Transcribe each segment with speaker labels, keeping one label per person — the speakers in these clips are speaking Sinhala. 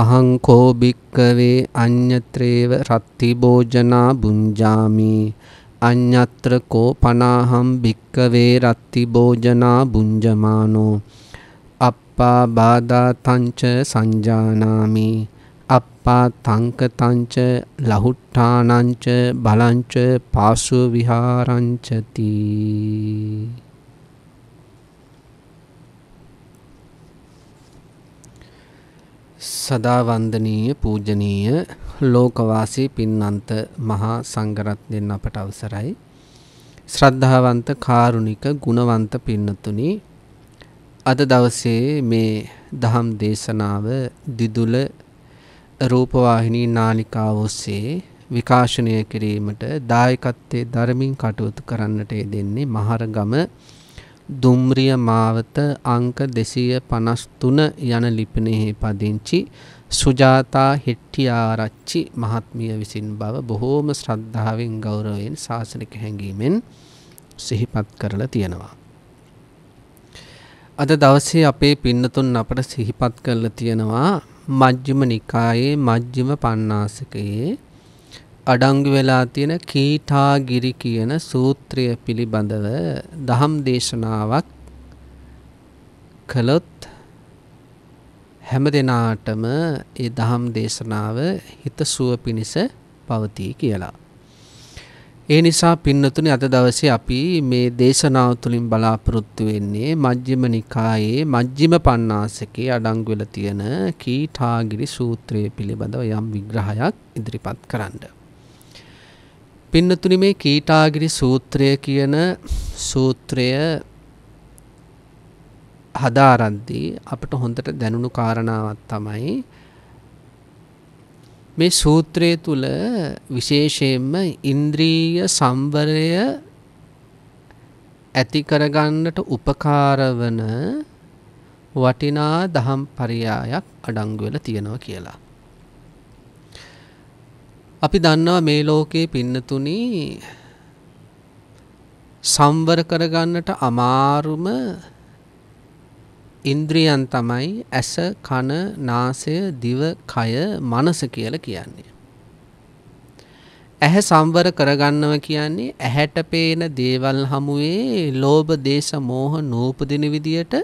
Speaker 1: අහංකෝ භික්කවේ අඤ්ඤත්‍රේව රත්ති භෝජනා බුඤ්ජාමි අඤ්ඤත්‍ර කෝ පනාහම් භික්කවේ රත්ති භෝජනා බුඤ්ජමානෝ අප්පා බාධා තංච සංජානාමි අප්පා තංක තංච ලහුට්ඨානංච බලංච පාසු විහාරංචති සදා වන්දනීය පූජනීය ලෝකවාසී පින්නන්ත මහා සංඝරත්නයන් අපට අවසරයි ශ්‍රද්ධාවන්ත කාරුණික ගුණවන්ත පින්නතුනි අද දවසේ මේ දහම් දේශනාව දිදුල රූපවාහිනී නාලිකාව ඔස්සේ විකාශනය කිරීමට දායකත්වයේ ධර්මින් කටයුතු කරන්නට යෙදෙන්නේ මහරගම දුම්රිය මාවත අංක 253 යන ලිපිනෙහි පදිංචි සුජාතා හෙට්ටිආරච්චි මහත්මිය විසින් බව බොහෝම ශ්‍රද්ධාවෙන් ගෞරවයෙන් සාසනික හැඟීමෙන් සිහිපත් කරලා තියෙනවා. අද දවසේ අපේ පින්නතුන් අපට සිහිපත් කරලා තියෙනවා මජ්ක්‍ධිම නිකායේ මජ්ක්‍ධිම පඤ්ණාසකයේ අඩංගු වෙලා තියෙන කීටාගිරි කියන සූත්‍රය පිළිබඳව දහම් දේශනාවක් කළොත් හැම දෙනාටම ඒ දහම් දේශනාව හිත සුව පිණිස පවතී කියලා. ඒ නිසා පින්නතුනි අද දවසේ අපි මේ දේශනාව තුලින් බලාපොරොත්තු වෙන්නේ මජ්ක්‍ධිම නිකායේ මජ්ක්‍ධිම පඤ්ණාසකේ අඩංගු වෙලා තියෙන කීටාගිරි සූත්‍රය පිළිබඳව යම් විග්‍රහයක් ඉදිරිපත් කරන්න. පින්නතුනි මේ කීටාගිරි සූත්‍රය කියන සූත්‍රය හදාරද්දී අපට හොඳට දැනුණු කාරණාවක් තමයි මේ සූත්‍රය තුල විශේෂයෙන්ම ඉන්ද්‍රිය සම්වරය ඇති කරගන්නට උපකාර වන වටිනා දහම් පරයායක් අඩංගු වෙලා තියෙනවා කියලා. අපි දන්නවා මේ ලෝකයේ පින්නතුනි සම්වර කරගන්නට අමාරුම ඉන්ද්‍රියන් තමයි ඇස කන නාසය දිව කය මනස කියලා කියන්නේ. ඇහැ සම්වර කරගන්නවා කියන්නේ ඇහැට පේන දේවල් හමුවේ ලෝභ දේශ මෝහ නූපදින විදියට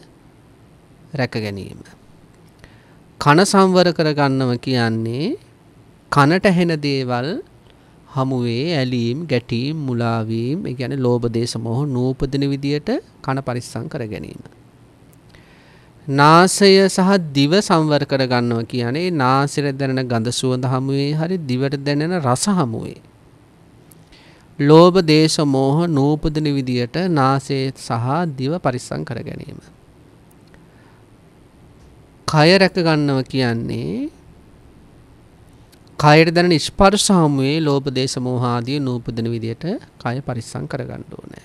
Speaker 1: රැක ගැනීම. කන සම්වර කරගන්නවා කියන්නේ කනට ඇහෙන දේවල් හමුවේ ඇලීම් ගැටීම් මුලාවීම් ඒ කියන්නේ ලෝභ දේශ මොහ නූපදින විදියට කන පරිස්සම් කර ගැනීම. නාසය සහ දිව සංවර කර ගන්නවා කියන්නේ නාසයට දැනෙන ගඳ සුවඳ හමුවේ හරි දිවට දැනෙන රස හමුවේ. ලෝභ දේශ මොහ නූපදින විදියට නාසය සහ දිව පරිස්සම් කර ගැනීම. කය රැක ගන්නවා කියන්නේ කයට දැන ස්පර්ශ හමුවේ ලෝභ දේශ මෝහ ආදී නූපදින විදියට කය පරිස්සම් කරගන්න ඕනේ.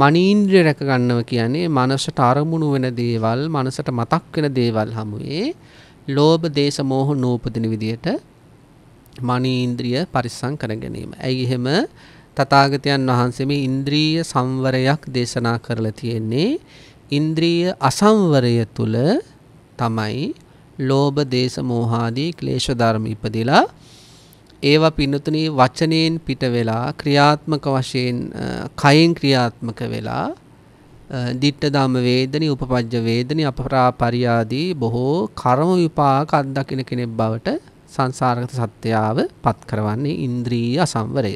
Speaker 1: මනීන්ද්‍රිය රැක ගන්නව කියන්නේ මනසට අරමුණු වෙන දේවල්, මනසට මතක් වෙන දේවල් හමුවේ ලෝභ දේශ මෝහ නූපදින විදියට මනීන්ද්‍රිය පරිස්සම් කර ගැනීම. ඇයි එහෙම තථාගතයන් වහන්සේ මේ ඉන්ද්‍රිය සංවරයක් දේශනා කරලා තියෙන්නේ. ඉන්ද්‍රිය අසංවරය තුල තමයි ලෝභ දේශ මෝහාදී ක්ලේශ ධර්ම ඉපදිලා ඒවා පින්නතුනි වචනයෙන් පිට වෙලා ක්‍රියාත්මක වශයෙන් කයෙන් ක්‍රියාත්මක වෙලා ditta dhamma vedani upapajja vedani apara pariyadi බොහෝ කර්ම විපාක අත්දකින කෙනෙක් බවට සංසාරගත සත්‍යාව පත් කරවන්නේ ඉන්ද්‍රිය අසම්වරය.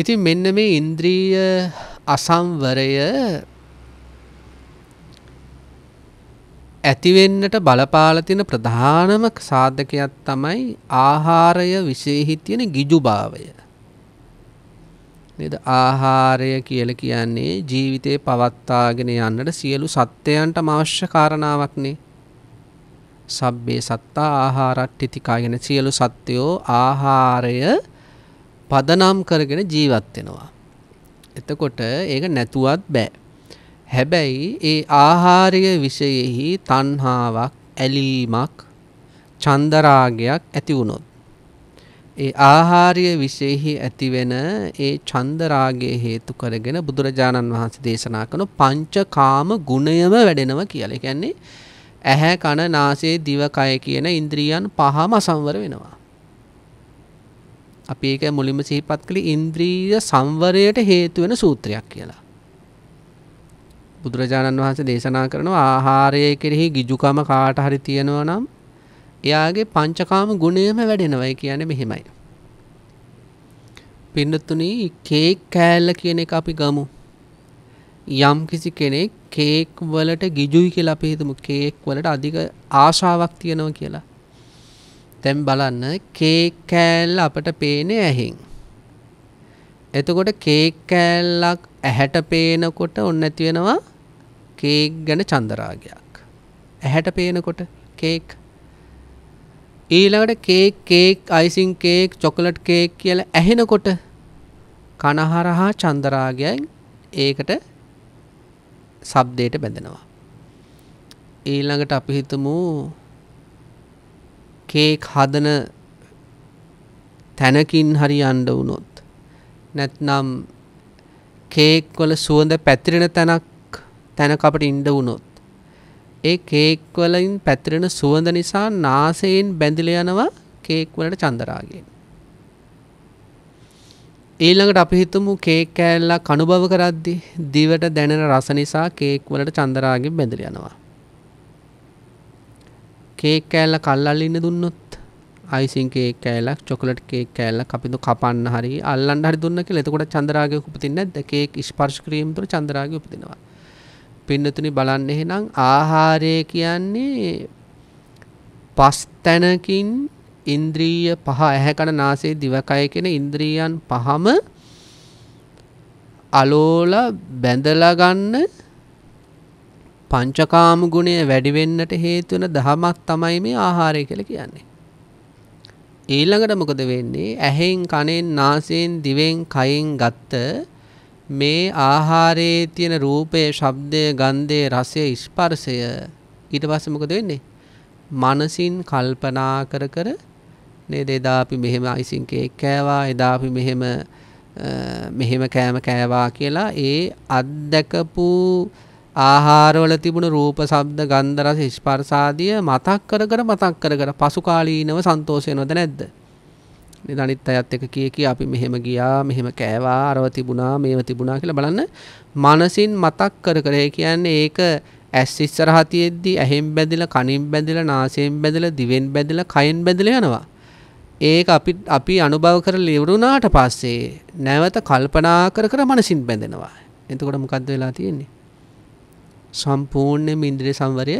Speaker 1: ඉතින් මෙන්න මේ ඉන්ද්‍රිය අසම්වරය ඇතිවෙන්නට බලපාලා තියෙන ප්‍රධානම සාධකයක් තමයි ආහාරය විශේෂෙහි තියෙන ගිජුභාවය. නේද? ආහාරය කියලා කියන්නේ ජීවිතේ පවත්වාගෙන යන්නට සියලු සත්‍යයන්ටම අවශ්‍ය කාරණාවක්නේ. සබ්බේ සත්තා ආහාරට්ටිතිකා කියන සියලු සත්‍යෝ ආහාරය පදනම් කරගෙන ජීවත් වෙනවා. එතකොට ඒක නැතුවත් බෑ. හැබැයි ඒ ආහාරය විෂයෙහි තණ්හාවක් ඇලීමක් චන්දරාගයක් ඇති වුණොත් ඒ ආහාරය විශේෂෙහි ඇතිවෙන ඒ චන්දරාගයේ හේතු කරගෙන බුදුරජාණන් වහන්සේ දේශනා කරන පංචකාම ගුණයම වැඩෙනවා කියලා. ඒ කියන්නේ ඇහැ කන නාසය දිව කය කියන ඉන්ද්‍රියන් පහම අසංවර වෙනවා. අපි ඒක මුලින්ම සිහිපත් කළේ ඉන්ද්‍රිය සංවරයට හේතු වෙන සූත්‍රයක් කියලා. බුදුරජාණන් වහන්සේ දේශනා කරනවා ආහාරය කෙරෙහි ගිජුකම කාට හරි තියෙනවා නම් එයාගේ පංචකාම ගුණයම වැඩෙනවයි කියන්නේ මෙහෙමයි. පින්නතුනි කේක් කෑල්ල කියන එක අපි ගමු. යම් කිසි කෙනෙක් කේක් වලට ගිජුයි කියලා අපි හිතමු. කේක් වලට අධික ආශාවක් තියෙනවා කියලා. දැන් බලන්න කේක් කෑල්ල අපට පේන්නේ ඇහෙන්. එතකොට කේක් කෑල්ලක් ඇහැට පේනකොට ඔන්න ඇති වෙනවා කේක් ගැන චන්දරාගයක්. ඇහැට පේනකොට කේක් ඊළඟට cake cake icing cake chocolate cake කියලා ඇහෙනකොට කනහරහා චන්දරාගයෙන් ඒකට shabdයට බැඳෙනවා. ඊළඟට අපි හිතමු කේක් හදන තැනකින් හරි යන්න වුණොත් නැත්නම් කේක් වල සුවඳ පැතිරෙන තැනක් තැනක අපට ඉන්න වුණොත් ඒ කේක් වලින් පැතිරෙන සුවඳ නිසා නාසයෙන් බැඳිලා යනවා කේක් වලට චන්දරාගයෙන්. ඊළඟට අපි හිතමු කේක් කෑල්ල කනුබව කරද්දී දිවට දැනෙන රස නිසා කේක් වලට චන්දරාගයෙන් බැඳිලා යනවා. කේක් කෑල්ල කල්ලල්ලින්න දුන්නොත් අයිසින් කේක් කෑල්ලක් චොකලට් කේක් කෑල්ලක් අපි කපන්න හරි අල්ලන්න හරි දුන්න කියලා එතකොට චන්දරාගය උපදින්නේ නැද්ද? කේක් ස්පර්ශ කිරීම තුළ චන්දරාගය උපදිනවා. පින්නතුනි බලන්න එහෙනම් ආහාරය කියන්නේ පස් තැනකින් ඉන්ද්‍රිය පහ ඇහැ කන නාසය දිවකය කියන ඉන්ද්‍රියන් පහම අලෝල බැඳලා ගන්න පංචකාම ගුණය වැඩි වෙන්නට හේතු වෙන දහමක් තමයි මේ ආහාරය කියලා කියන්නේ. ඊළඟට මොකද වෙන්නේ? ඇහෙන්, කනෙන්, නාසයෙන්, දිවෙන්, කයෙන් ගත්ත මේ ආහාරයේ තියෙන රූපය, ශබ්දය, ගන්ධය, රසය, ස්පර්ශය ඊට පස්සේ මොකද වෙන්නේ? මනසින් කල්පනා කර කර නේද එදා අපි මෙහෙම අයිසින් කේක් කෑවා, එදා අපි මෙහෙම මෙහෙම කෑම කෑවා කියලා ඒ අත්දකපු ආහාරවල තිබුණු රූප, ශබ්ද, ගන්ධ, රස, ස්පර්ශ ආදිය මතක් කර කර මතක් කර කර පසුකාලීනව සන්තෝෂ වෙනවද නැද්ද? අනිත් අයත් එක කිය කිය අපි මෙහෙම ගියා මෙහෙම කෑවා අරව තිබුණා මේව තිබුණා කියලා බලන්න මනසින් මතක් කර කර කියන්නේ ඒක ඇස් ඉස්සරහා තියෙද්දි ඇහෙන් බැඳිලා කනින් බැඳිලා නාසයෙන් බැඳිලා දිවෙන් බැඳිලා කයෙන් බැඳිලා යනවා ඒක අපි අපි අනුභව කරලා ඉවරුණාට පස්සේ නැවත කල්පනා කර කර මනසින් බැඳෙනවා. එතකොට මොකද්ද වෙලා තියෙන්නේ? සම්පූර්ණයෙන්ම ඉන්ද්‍රිය සංවරය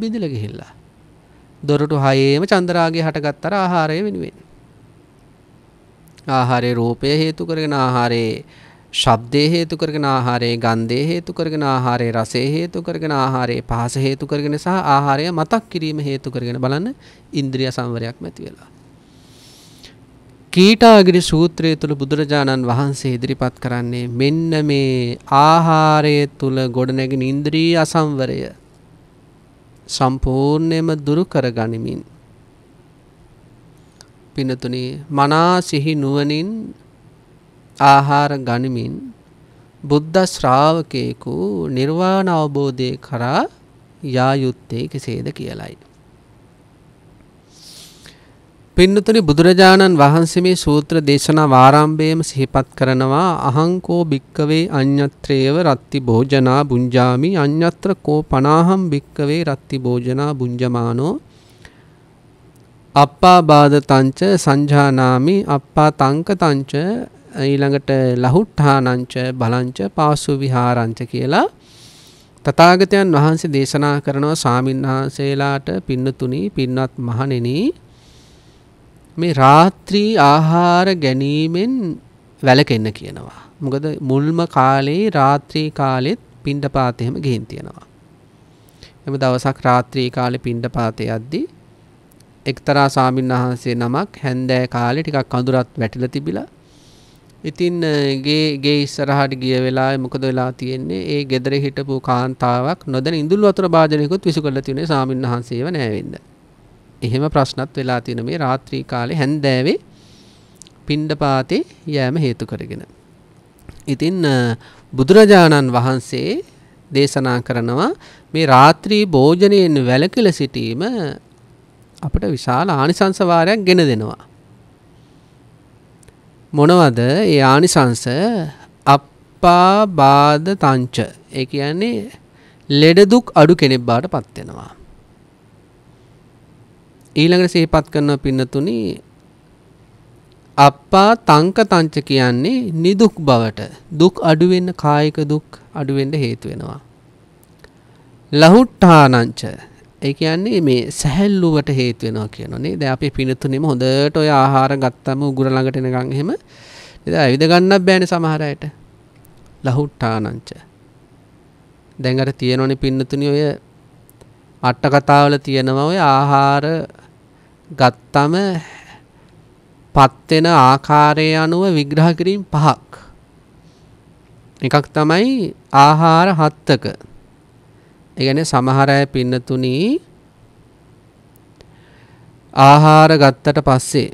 Speaker 1: බිඳිලා ගිහිල්ලා. දොරටු හයේම චන්ද්‍රාගය හටගත්තර ආහාරය වෙනුවෙන්. ආහාරයේ රූපය හේතු කරගෙන ආහාරයේ ශබ්දේ හේතු කරගෙන ආහාරයේ ගන්ධේ හේතු කරගෙන ආහාරයේ රසයේ හේතු කරගෙන ආහාරයේ පහස හේතු කරගෙන සහ ආහාරය මතක් කිරීම හේතු කරගෙන බලන්න ඉන්ද්‍රිය සංවරයක් නැති වෙලා. කීටාගිරි සූත්‍රය තුළ බුදුරජාණන් වහන්සේ ඉදිරිපත් කරන්නේ මෙන්න මේ ආහාරය තුළ ගොඩනැගෙන ඉන්ද්‍රී අසම්වරය සම්පූර්ණයම දුරු කරගනිමින් පිනතුනේ මනා සිහි නුවණින් ආහාර ගනිමින් බුද්ධ ශ්‍රාවකයෙකු නිර්වාණ අවබෝධය කරා යා යුත්තේ කෙසේද කියලයි. පින්නතුනි බුදුරජාණන් වහන්සේ මේ සූත්‍ර දේශනා ආරම්භයේම සිහිපත් කරනවා අහංකෝ භික්කවේ අඤ්ඤත්‍රේව රත්ති භෝජනා බුඤ්ජාමි අඤ්ඤත්‍ර කෝ පනාහම් භික්කවේ රත්ති භෝජනා බුඤ්ජමානෝ අප්පාබාධ තංච සංජානාමි අප්පා තංක තංච ඊළඟට ලහුට්ඨානංච බලංච පාසු විහාරංච කියලා තථාගතයන් වහන්සේ දේශනා කරනවා සාමින්හන්සේලාට පින්නතුණි පින්වත් මහණෙනි මේ රාත්‍රී ආහාර ගැනීමෙන් වැළකෙන්න කියනවා. මොකද මුල්ම කාලේ රාත්‍රී කාලෙත් පින්ඩපාතේම ගිහින් තියෙනවා. එම දවසක් රාත්‍රී කාලේ පින්ඩපාතේ යද්දී එක්තරා ස්වාමීන් වහන්සේ නමක් හැන්දෑ කාලේ ටිකක් කඳුරත් වැටිලා තිබිලා ඉතින් ගේ ගේ ඉස්සරහට ගිය වෙලාවේ මොකද වෙලා තියෙන්නේ ඒ ගෙදර හිටපු කාන්තාවක් නොදැන ඉඳුල් වතුර භාජනයකුත් විසු කරලා තියුනේ ස්වාමීන් වහන්සේව නෑවෙන්න. එහෙම ප්‍රශ්නත් වෙලා තියෙන මේ රාත්‍රී කාලේ හැන්දෑවේ පිණ්ඩපාතේ යෑම හේතු කරගෙන. ඉතින් බුදුරජාණන් වහන්සේ දේශනා කරනවා මේ රාත්‍රී භෝජනයෙන් වැළකීලා සිටීම අපට විශාල ආනිසංස වාරයක් ගෙන දෙනවා. මොනවද ඒ ආනිසංස? අප්පා බාද තංච. ඒ කියන්නේ ලෙඩ දුක් අඩු කෙනෙක් බවට පත් වෙනවා. ඊළඟට සිහිපත් කරන පින්නතුනි අප්පා තංක තංච කියන්නේ නිදුක් බවට දුක් අඩු වෙන්න කායික දුක් අඩු වෙන්න හේතු වෙනවා. ලහුට්ඨානංච ඒ කියන්නේ මේ සැහැල්ලුවට හේතු වෙනවා කියනෝනේ. දැන් අපි පිනතුනේම හොඳට ඔය ආහාර ගත්තම උගුර ළඟට එනකන් එහෙම නේද? ඇවිද ගන්නත් බෑනේ සමහර අයට. ලහුට්ටානංච. දැන් අර තියෙනෝනේ පින්නතුනේ ඔය අට කතාවල තියෙනවා ඔය ආහාර ගත්තම පත් වෙන ආකාරය අනුව විග්‍රහ කිරීම පහක්. එකක් තමයි ආහාර හත්තක එකන සමහර අය පින්නතුනි ආහාර ගත්තට පස්සේ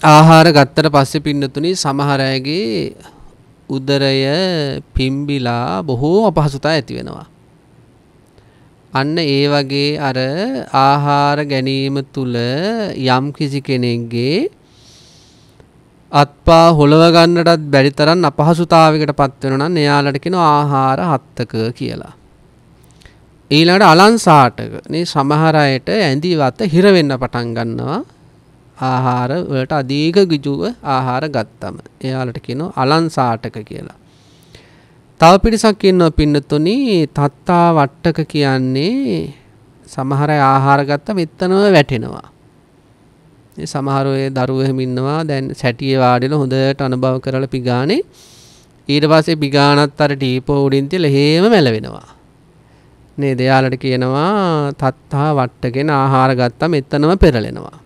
Speaker 1: ආහාර ගත්තට පස්සේ පින්නතුනි සමහර අයගේ උදරය පිම්බිලා බොහෝ අපහසුතා ඇති වෙනවා. අන්න ඒ වගේ අර ආහාර ගැනීම තුල යම් කිසි කෙනෙක්ගේ අත්පා හොලව ගන්නටත් බැරි තරම් අපහසුතාවයකට පත් වෙනවා නම් එයාලට කියනවා ආහාර හත්තක කියලා. ඊළඟට අලංසාටක මේ සමහර අයට ඇඳි වත හිර වෙන්න පටන් ගන්නවා ආහාර වලට අධික ගිජුව ආහාර ගත්තම. එයාලට කියනවා අලංසාටක කියලා. තව පිරිසක් ඉන්නවා පින්නතුනි තත්තා වට්ටක කියන්නේ සමහර අය ආහාර ගත්ත මෙත්තනම වැටෙනවා. ඒ සමහර අය දරුවෝ එහෙම ඉන්නවා දැන් සැටියේ වාඩිලා හොඳට අනුභව කරලා පිගානේ ඊට පස්සේ පිගානත් අර ටීපෝ උඩින් තියලා හේම මැලවෙනවා. නේද? යාලට කියනවා තත්තා වට්ටගෙන ආහාර ගත්ත මෙත්තනම පෙරලෙනවා.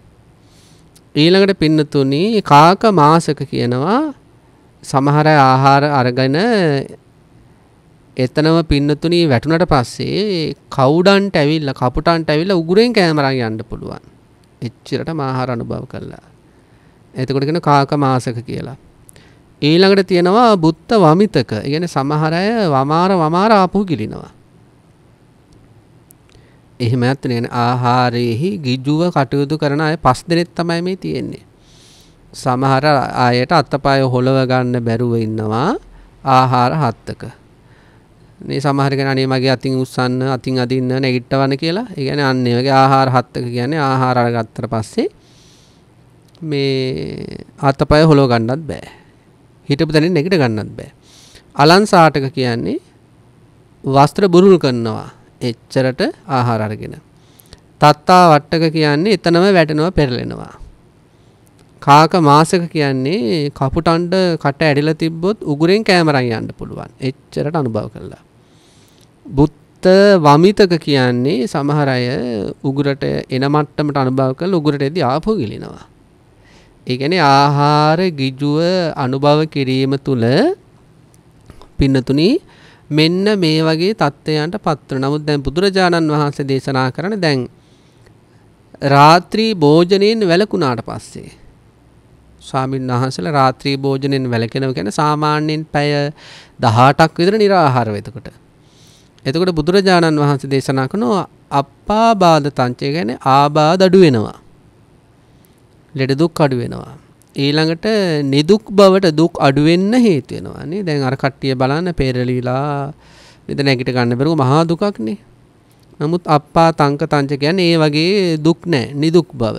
Speaker 1: ඊළඟට පින්නතුනි කාක මාසක කියනවා සමහර ආහාර අරගෙන එතනම පින්නතුනී වැටුණට පස්සේ කවුඩන්ට ඇවිල්ලා කපුටන්ට ඇවිල්ලා උගුරෙන් කැමරන් යන්න පුළුවන්. එච්චරට මාහාර අනුභව කළා. එතකොට කියන කාක මාසක කියලා. ඊළඟට තියෙනවා බුත්ත වමිතක. ඒ කියන්නේ සමහර අය වමාර වමාර ආපහු ගිලිනවා. එහෙම නැත්නම් ආහාරයේහි ගිජුව කටයුතු කරන අය පස් දෙනෙක් තමයි මේ තියෙන්නේ. සමහර අයට අත්තපාය හොලව ගන්න බැරුව ඉන්නවා ආහාර හත්තක. මේ සමහරගෙන අනේ මගේ අතින් උස්සන්න අතින් අදින්න නැගිට්ටවන්න කියලා ඒ කියන්නේ අන්න ඒ වගේ ආහාර හත්තක කියන්නේ ආහාර අරගත්තට පස්සේ මේ අතපය හොලව ගන්නත් බෑ හිටපු තැනින් නැගිට ගන්නත් බෑ අලන්සාටක කියන්නේ වස්ත්‍ර බුරුල් කරනවා එච්චරට ආහාර අරගෙන තත්තා වට්ටක කියන්නේ එතනම වැටෙනවා පෙරලෙනවා කාක මාසක කියන්නේ කපුටන්ඩ කට ඇඩිලා තිබ්බොත් උගුරෙන් කෑමරන් යන්න පුළුවන් එච්චරට අනුභව කළා බුත්ත වමිතක කියන්නේ සමහර අය උගුරට එන මට්ටමට අනුභව කරලා උගුරට එද්දී ආපහු ගිලිනවා. ඒ කියන්නේ ආහාර ගිජුව අනුභව කිරීම තුළ පින්නතුනි මෙන්න මේ වගේ தත්ත්වයන්ට පත් වෙනවා. නමුත් දැන් බුදුරජාණන් වහන්සේ දේශනා කරන දැන් රාත්‍රී භෝජනයෙන් වැළකුණාට පස්සේ ස්වාමීන් වහන්සේලා රාත්‍රී භෝජනයෙන් වැළකෙනවා කියන්නේ සාමාන්‍යයෙන් පැය 18ක් විතර निराහාර වෙතකොට එතකොට බුදුරජාණන් වහන්සේ දේශනා කරනවා අප්පාබාධ තංචය කියන්නේ ආබාධ අඩු වෙනවා. ලෙඩ දුක් අඩු වෙනවා. ඊළඟට නිදුක් බවට දුක් අඩු වෙන්න හේතු වෙනවා නේ. දැන් අර කට්ටිය බලන්න පෙරලිලා නේද නැගිට ගන්න බැරුව මහා දුකක්නේ. නමුත් අප්පා තංක තංච කියන්නේ ඒ වගේ දුක් නැහැ. නිදුක් බව.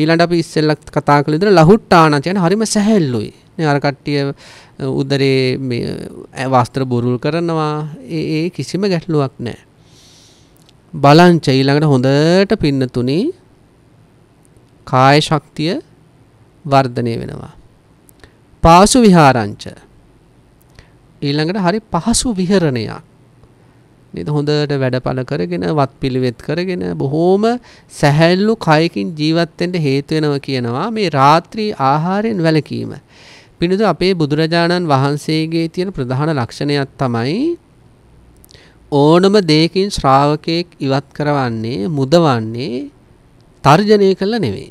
Speaker 1: ඊළඟ අපි ඉස්සෙල්ලා කතා කළ විදිහට ලහුට්ටාන කියන්නේ හරිම සැහැල්ලුයි. නේ අර කට්ටිය උදරේ මේ වස්ත්‍ර බොරුල් කරනවා. ඒ ඒ කිසිම ගැටලුවක් නැහැ. බලංච ඊළඟට හොඳට පින්න තුනේ කාය ශක්තිය වර්ධනය වෙනවා. පාසු විහාරංච ඊළඟට හරි පහසු විහරණයක් නේද හොඳට වැඩපල කරගෙන වත් පිළිවෙත් කරගෙන බොහෝම සැහැල්ලු කයකින් ජීවත්වෙන්ට හේතුවෙනව කියනවා මේ රාත්‍රී ආහාරයෙන් වැලකීම. පිණිදු අපේ බුදුරජාණන් වහන්සේගේ තියෙන ප්‍රධාන ලක්ෂණයක් තමයි ඕනම දෙයකින් ශ්‍රාවකයෙක් ඉවත් කරවන්නේ මුදවන්නේ තර්ජනය කළ නෙවෙයි.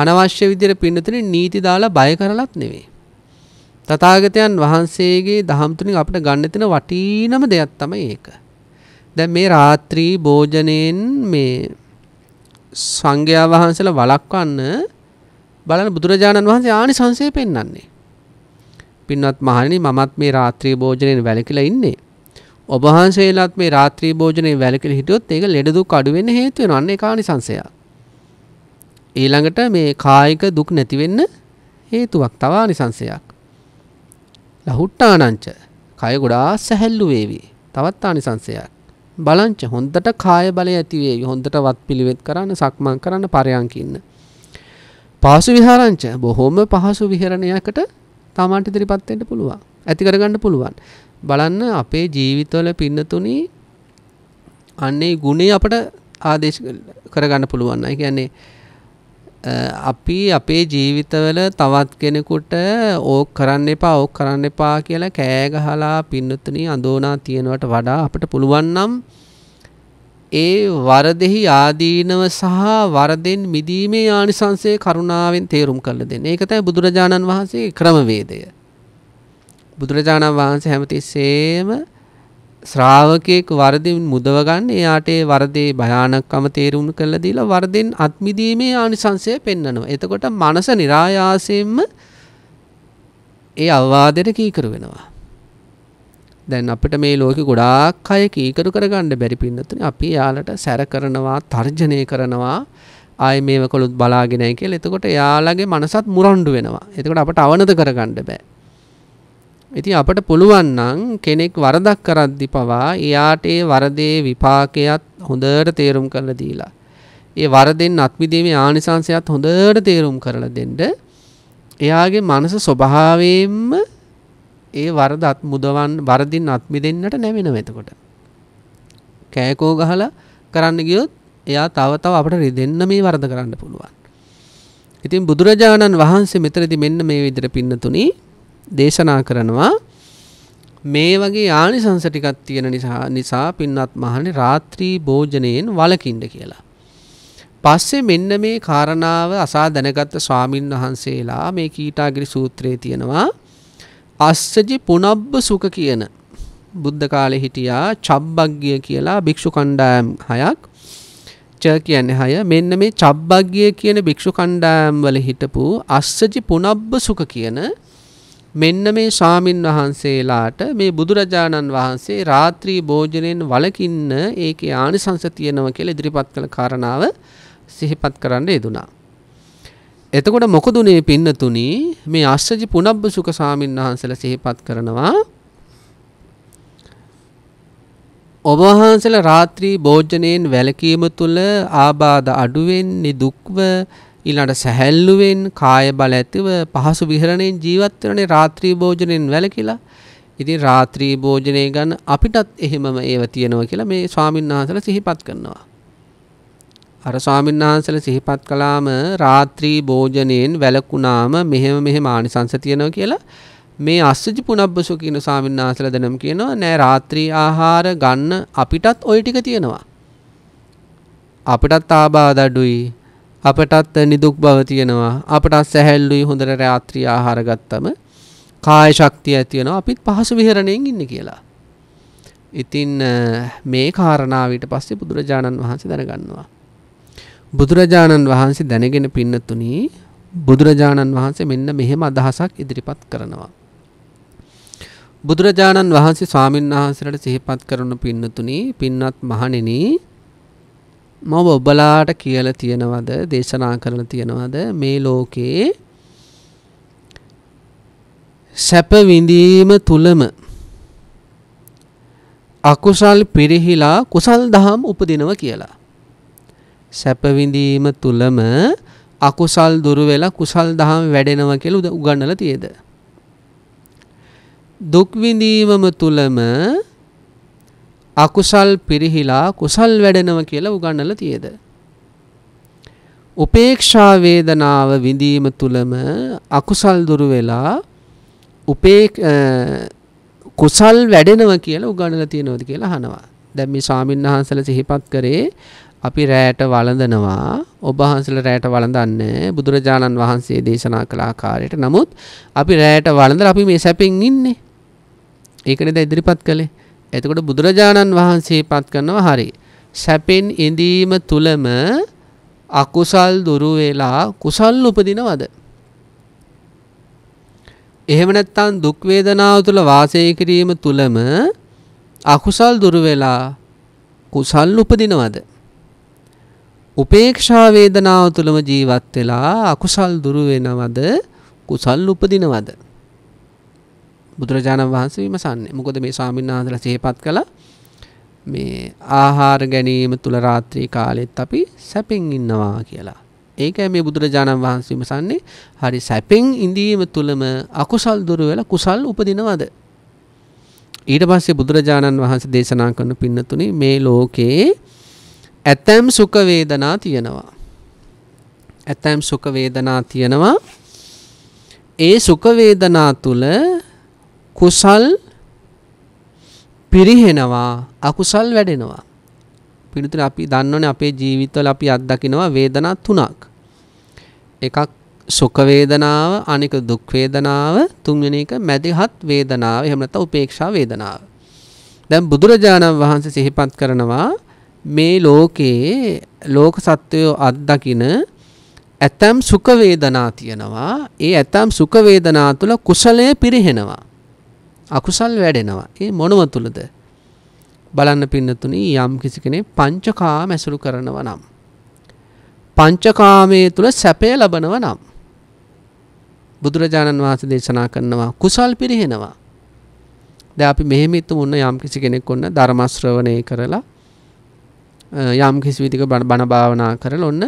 Speaker 1: අනවශ්‍ය විදිහට පින්නතන නීති දාලා බය කරලත් නෙවෙයි. තථාගතයන් වහන්සේගේ දහම් තුලින් අපිට ගන්න තියෙන වටිනම දෙයක් තමයි ඒක. දැන් මේ රාත්‍රී භෝජනයෙන් මේ සංඝයා වහන්සේලා වළක්වන්න බලන බුදුරජාණන් වහන්සේ ආනිසංසය පෙන්වන්නේ. පින්වත් මහණෙනි මමත් මේ රාත්‍රී භෝජනයෙන් වැළකීලා ඉන්නේ. ඔබ වහන්සේලාත් මේ රාත්‍රී භෝජනයෙන් වැළකීලා හිටියොත් ඒක ලෙඩ දුක් අඩු වෙන්න හේතු වෙනවා. අන්න ඒක ආනිසංසයක්. ඊළඟට මේ කායික දුක් නැති වෙන්න හේතුවක් තව ආනිසංසයක්. ලහුට්ටානංච කය ගොඩා සැහැල්ලු වේවි. තවත් ආනිසංසයක්. බලංච හොඳට කාය බලය ඇති වේවි. හොඳට වත්පිළිවෙත් කරන්න, සක්මන් කරන්න, පරයන්ක ඉන්න. පාසු විහාරංච බොහොම පහසු විහරණයකට තමන්ට ඉදිරිපත් වෙන්න පුළුවන්. ඇති කරගන්න පුළුවන්. බලන්න අපේ ජීවිතවල පින්නතුණි අන්නේ ගුණේ අපට ආදේශ කරගන්න පුළුවන්. ඒ කියන්නේ අපි අපේ ජීවිතවල තවත් කෙනෙකුට ඕක කරන්න එපා ඕක කරන්න එපා කියලා කෑගහලා පින්නතුනි අඳෝනා තියෙනවට වඩා අපිට පුළුවන් නම් ඒ වරදෙහි ආදීනව සහ වරදෙන් මිදීමේ ආනිසංසය කරුණාවෙන් තේරුම් කරලා දෙන්න. ඒක තමයි බුදුරජාණන් වහන්සේගේ ක්‍රමවේදය. බුදුරජාණන් වහන්සේ හැමතිස්සෙම ශ්‍රාවකයෙක් වරදින් මුදව ගන්න එයාට ඒ වරදේ භයානකම තේරුම් කරලා දීලා වරදෙන් අත්මිදීමේ ආනිසංශය පෙන්වනවා. එතකොට මනස નિરાයාසයෙන්ම ඒ අවවාදයට කීකරු වෙනවා. දැන් අපිට මේ ලෝකෙ ගොඩාක් අය කීකරු කරගන්න බැරි පින්නතුනේ අපි යාලට සැර කරනවා, තර්ජනය කරනවා, ආයි මේව කළොත් බලාගෙනයි කියලා. එතකොට යාලගේ මනසත් මුරණ්ඩු වෙනවා. එතකොට අපට අවනත කරගන්න බෑ. ඉතින් අපට පුළුවන් නම් කෙනෙක් වරදක් කරද්දි පවා එයාට ඒ වරදේ විපාකයත් හොඳට තේරුම් කරලා දීලා ඒ වරදෙන් අත්මිදීමේ ආනිසංශයත් හොඳට තේරුම් කරලා දෙන්න එයාගේ මනස ස්වභාවයෙන්ම ඒ වරද අත්මුදවන් වරදින් අත්මිදෙන්නට නැවෙනවා එතකොට කෑකෝ ගහලා කරන්න ගියොත් එයා තව තව අපට රිදෙන්න මේ වරද කරන්න පුළුවන් ඉතින් බුදුරජාණන් වහන්සේ මෙතනදී මෙන්න මේ විදිහට පින්නතුණී දේශනා කරනවා මේ වගේ ආනිසංස ටිකක් තියෙන නිසා නිසා පින්වත් මහණනි රාත්‍රී භෝජනයෙන් වළකින්න කියලා. පස්සේ මෙන්න මේ කාරණාව අසා දැනගත් ස්වාමින් වහන්සේලා මේ කීටාගිරි සූත්‍රයේ තියෙනවා අස්සජි පුනබ්බ සුඛ කියන බුද්ධ කාලේ හිටියා චබ්බග්ගිය කියලා භික්ෂු කණ්ඩායම් හයක් ච කියන්නේ හය මෙන්න මේ චබ්බග්ගිය කියන භික්ෂු කණ්ඩායම් වල හිටපු අස්සජි පුනබ්බ සුඛ කියන මෙන්න මේ ශාමින් වහන්සේලාට මේ බුදුරජාණන් වහන්සේ රාත්‍රී භෝජනයෙන් වළකින්න ඒකේ ආනිසංස තියෙනවා කියලා ඉදිරිපත් කළ කාරණාව සිහිපත් කරන්න යෙදුනා. එතකොට මොකද උනේ පින්නතුනි මේ අස්සජි පුනබ්බ සුඛ ශාමින් වහන්සේලා සිහිපත් කරනවා ඔබ වහන්සේලා රාත්‍රී භෝජනයෙන් වැළකීම තුළ ආබාධ අඩුවෙන්නේ දුක්ව ඊළඟට සැහැල්ලුවෙන් කාය බල ඇතිව පහසු විහරණයෙන් ජීවත් වෙනනේ රාත්‍රී භෝජනෙන් වැළකීලා. ඉතින් රාත්‍රී භෝජනය ගැන අපිටත් එහෙමම ඒව තියෙනවා කියලා මේ ස්වාමීන් වහන්සේලා සිහිපත් කරනවා. අර ස්වාමීන් වහන්සේලා සිහිපත් කළාම රාත්‍රී භෝජනයෙන් වැළකුණාම මෙහෙම මෙහෙම ආනිසංස තියෙනවා කියලා මේ අස්සජි පුනබ්බසු කියන ස්වාමීන් වහන්සේලා දෙනම් කියනවා නෑ රාත්‍රී ආහාර ගන්න අපිටත් ওই ටික තියෙනවා අපිටත් ආබාධ අඩුයි අපටත් නිදුක් බව තියෙනවා අපටත් සැහැල්ලුයි හොඳට රාත්‍රී ආහාර ගත්තම කාය ශක්තිය ඇති වෙනවා අපිත් පහසු විහරණයෙන් ඉන්නේ කියලා. ඉතින් මේ කාරණාවට පස්සේ බුදුරජාණන් වහන්සේ දැනගන්නවා. බුදුරජාණන් වහන්සේ දැනගෙන පින්නතුණි බුදුරජාණන් වහන්සේ මෙන්න මෙහෙම අදහසක් ඉදිරිපත් කරනවා. බුදුරජාණන් වහන්සේ ස්වාමින් වහන්සේලාට සිහිපත් කරන පින්නතුණි පින්වත් මහණෙනි මම ඔබලාට කියලා තියෙනවද දේශනා කරලා තියෙනවද මේ ලෝකේ සැප විඳීම තුලම අකුසල් පිරිහිලා කුසල් දහම් උපදිනව කියලා. සැප විඳීම තුලම අකුසල් දුරු වෙලා කුසල් දහම් වැඩෙනවා කියලා උගන්වලා තියෙද. දුක් විඳීමම තුලම අකුසල් පිරිහිලා කුසල් වැඩෙනව කියලා උගන්වලා තියේද? උපේක්ෂා වේදනාව විඳීම තුලම අකුසල් දුරු වෙලා උපේක් කුසල් වැඩෙනවා කියලා උගන්වලා තියෙනවද කියලා අහනවා. දැන් මේ ශාමින්හන්සලා සිහිපත් කරේ අපි රැයට වළඳනවා. ඔබ වහන්සේලා රැයට වළඳන්නේ බුදුරජාණන් වහන්සේ දේශනා කළ ආකාරයට. නමුත් අපි රැයට වළඳලා අපි මේ සැපෙන් ඉන්නේ. ඒකනේ දැන් ඉදිරිපත් කළේ. එතකොට බුදුරජාණන් වහන්සේ පත් කරනවා හරි. සැපෙන් ඉඳීම තුලම අකුසල් දුරු වෙලා කුසල් උපදිනවද? එහෙම නැත්නම් දුක් වේදනාව තුල වාසය කිරීම තුලම අකුසල් දුරු වෙලා කුසල් උපදිනවද? උපේක්ෂා වේදනාව තුලම ජීවත් වෙලා අකුසල් දුරු වෙනවද? කුසල් උපදිනවද? බුදුරජාණන් වහන්සේ විමසන්නේ. මොකද මේ ස්වාමීන් වහන්සේලා සිහිපත් කළා මේ ආහාර ගැනීම තුල රාත්‍රී කාලෙත් අපි සැපින් ඉන්නවා කියලා. ඒකයි මේ බුදුරජාණන් වහන්සේ විමසන්නේ. හරි සැපින් ඉඳීම තුලම අකුසල් දුර වෙලා කුසල් උපදිනවද? ඊට පස්සේ බුදුරජාණන් වහන්සේ දේශනා කරන පින්නතුනි මේ ලෝකේ ඇතැම් සුඛ වේදනා තියෙනවා. ඇතැම් සුඛ වේදනා තියෙනවා. ඒ සුඛ වේදනා තුල කුසල් පිරිහෙනවා අකුසල් වැඩෙනවා. පිළිතුර අපි දන්නවනේ අපේ ජීවිතවල අපි අත්දකිනවා වේදනා තුනක්. එකක් සුඛ වේදනාව, අනික දුක් වේදනාව, තුන්වෙනි එක මැදිහත් වේදනාව, එහෙම නැත්නම් උපේක්ෂා වේදනාව. දැන් බුදුරජාණන් වහන්සේ සිහිපත් කරනවා මේ ලෝකේ ලෝක සත්වයෝ අත්දකින ඇතම් සුඛ වේදනා තියෙනවා. ඒ ඇතම් සුඛ වේදනා තුල කුසලය පිරිහෙනවා. අකුසල් වැඩෙනවා. ඒ මොනව තුලද? බලන්න පින්නතුනි යම් කිසි කෙනෙක් පංචකාම ඇසුරු කරනව නම් පංචකාමයේ තුල සැපය ලබනව නම් බුදුරජාණන් වහන්සේ දේශනා කරනවා කුසල් පිරිහෙනවා. දැන් අපි මෙහෙම හිතමු යම් කිසි කෙනෙක් ඔන්න ධර්ම ශ්‍රවණය කරලා යම් කිසි විදිහක බණ භාවනා කරලා ඔන්න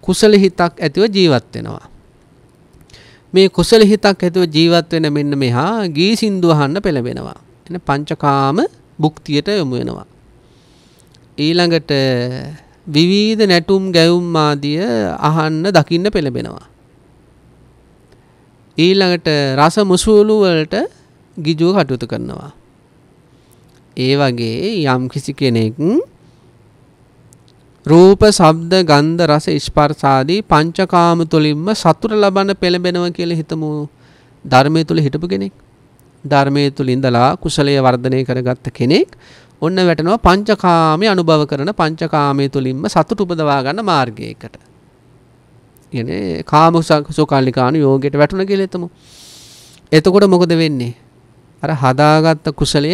Speaker 1: කුසල හිතක් ඇතිව ජීවත් වෙනවා. මේ කුසල හිතක් ඇතුව ජීවත් වෙන මෙන්න මෙහා ගී සින්දු අහන්න පෙළඹෙනවා. එන පංචකාම භුක්තියට යොමු වෙනවා. ඊළඟට විවිධ නැටුම් ගැයුම් ආදිය අහන්න දකින්න පෙළඹෙනවා. ඊළඟට රස මුසුළු වලට ගිජුව කටයුතු කරනවා. ඒ වගේ යම් කිසි කෙනෙක් රූප, ශබ්ද, ගන්ධ, රස, ස්පර්ශ ආදී පංචකාම තුලින්ම සතුට ලබන පෙළඹෙනවා කියලා හිතමු. ධර්මයේ තුල හිටපු කෙනෙක්. ධර්මයේ තුල ඉඳලා කුසලයේ වර්ධනය කරගත්ත කෙනෙක්. ඔන්න වැටෙනවා පංචකාමයේ අනුභව කරන පංචකාමයේ තුලින්ම සතුට උපදවා ගන්න මාර්ගයකට. කියන්නේ කාම සෝකාලිකාණු යෝගයට වැටුණ කියලා හිතමු. එතකොට මොකද වෙන්නේ? අර හදාගත්ත කුසලය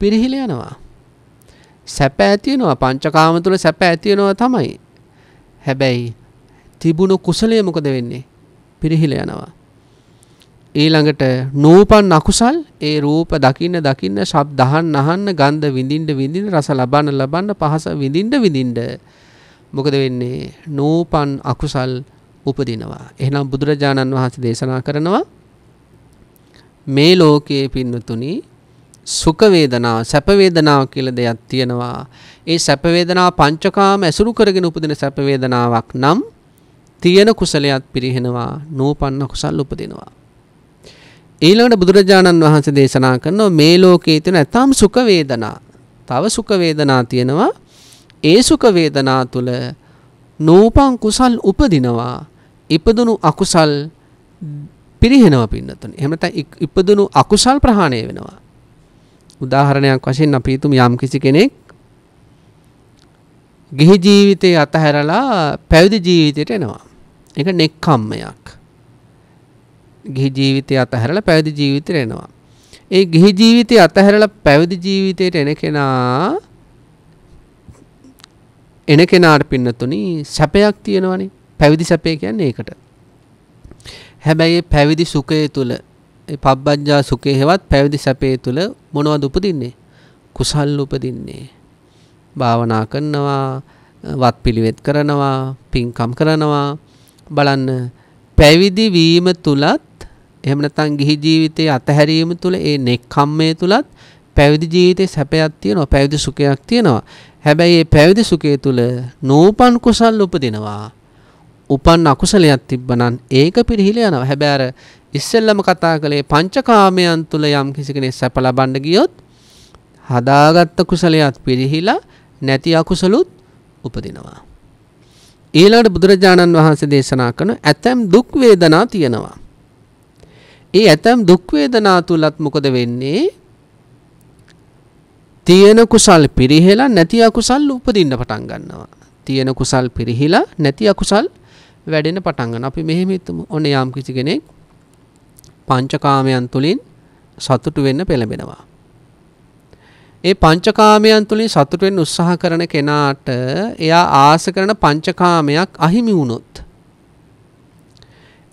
Speaker 1: පිරිහිල යනවා. සැප ඇතිවෙනවා පංචකාම තුළ සැප ඇතිවෙනවා තමයි. හැබැයි තිබුණු කුසලය මොකද වෙන්නේ? පිරිහිල යනවා. ඊළඟට නූපන් අකුසල් ඒ රූප දකින්න දකින්න ශබ්ද අහන්න අහන්න ගන්ධ විඳින්න විඳින්න රස ලබන්න ලබන්න පහස විඳින්න විඳින්න මොකද වෙන්නේ නූපන් අකුසල් උපදිනවා එහෙනම් බුදුරජාණන් වහන්සේ දේශනා කරනවා මේ ලෝකයේ පින්නතුණී සුඛ වේදනා සැප වේදනා කියලා දෙයක් තියෙනවා. ඒ සැප වේදනා පංචකාම ඇසුරු කරගෙන උපදින සැප වේදනාවක් නම් තියෙන කුසලයක් පිරිහෙනවා, නූපන්න කුසල් උපදිනවා. ඊළඟට බුදුරජාණන් වහන්සේ දේශනා කරනවා මේ ලෝකයේ තියෙන ඇතම් සුඛ වේදනා, තව සුඛ වේදනා තියෙනවා. ඒ සුඛ වේදනා තුල නූපන් කුසල් උපදිනවා. ඉපදුණු අකුසල් පිරිහෙනවා පින්නතුනේ. එහෙම නැත්නම් ඉපදුණු අකුසල් ප්‍රහාණය වෙනවා. උදාහරණයක් වශයෙන් අපි හිතමු යම් කිසි කෙනෙක් ගිහි ජීවිතේ අතහැරලා පැවිදි ජීවිතයට එනවා. ඒක නෙක්ඛම්මයක්. ගිහි ජීවිතය අතහැරලා පැවිදි ජීවිතයට එනවා. ඒ ගිහි ජීවිතය අතහැරලා පැවිදි ජීවිතයට එන කෙනා එන කෙනාට පින්නතුනි සැපයක් තියෙනවනේ. පැවිදි සැපය කියන්නේ ඒකට. හැබැයි පැවිදි සුඛය තුල පබ්බජ්ජා සුඛේ හෙවත් පැවිදි සැපේ තුල මොනවද උපදින්නේ? කුසල් උපදින්නේ. භාවනා කරනවා, වත්පිළිවෙත් කරනවා, පින්කම් කරනවා. බලන්න පැවිදි වීම තුලත් එහෙම නැත්නම් ගිහි ජීවිතයේ අතහැරීම තුල ඒ නෙක්ඛම්මයේ තුලත් පැවිදි ජීවිතේ සැපයක් තියෙනවා පැවිදි සුඛයක් තියෙනවා හැබැයි මේ පැවිදි සුඛය තුල නූපන් කුසල් උපදිනවා උපන් අකුසලයක් තිබ්බනම් ඒක පිරිහිල යනවා හැබැයි අර ඉස්සෙල්ලම කතා කළේ පංචකාමයන් තුල යම් කිසි කෙනෙක් සැප ලබන්න ගියොත් හදාගත්ත කුසලයක් පිරිහිලා නැති අකුසලුත් උපදිනවා. ඊළඟට බුදුරජාණන් වහන්සේ දේශනා කරන ඇතම් දුක් වේදනා තියෙනවා. ඒ ඇතම් දුක් වේදනා තුලත් මොකද වෙන්නේ? තියෙන කුසල් පිරිහෙලා නැති අකුසල් උපදින්න පටන් ගන්නවා. තියෙන කුසල් පිරිහිලා නැති අකුසල් වැඩෙන පටන් ගන්නවා. අපි මෙහෙම හිතමු. ඔන්න යම් කිසි කෙනෙක් පංචකාමයන් තුලින් සතුටු වෙන්න පෙළඹෙනවා. ඒ පංචකාමයන් තුලින් සතුටු වෙන්න උත්සාහ කරන කෙනාට එයා ආස කරන පංචකාමයක් අහිමි වුණොත්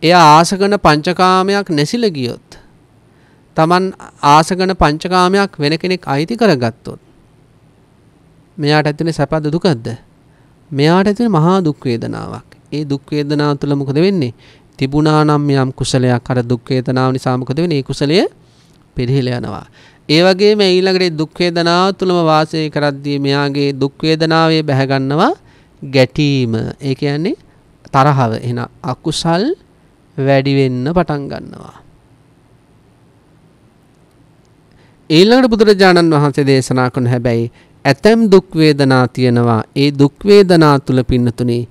Speaker 1: එයා ආස කරන පංචකාමයක් නැසිලා ගියොත් Taman ආස කරන පංචකාමයක් වෙන කෙනෙක් අයිති කරගත්තොත් මෙයාට ඇතිනේ සැපද දුකද්ද? මෙයාට ඇතිවෙන මහා දුක් වේදනාවක්. ඒ දුක් වේදනාව තුළ මොකද වෙන්නේ? තිබුණා නම් යම් කුසලයක් අර දුක් වේදනාව නිසා මොකද වෙන්නේ? ඒ කුසලය පිරිහිල යනවා. ඒ වගේම ඊළඟට දුක් වේදනාව තුලම වාසය කරද්දී මෙයාගේ දුක් වේදනාවේ බැහැ ගන්නවා ගැටීම. ඒ කියන්නේ තරහව. එහෙනම් අකුසල් වැඩි වෙන්න පටන් ගන්නවා. ඊළඟට බුදුරජාණන් වහන්සේ දේශනා කරන හැබැයි ඇතැම් දුක් වේදනා තියෙනවා. ඒ දුක් වේදනා තුල පින්නතුනේ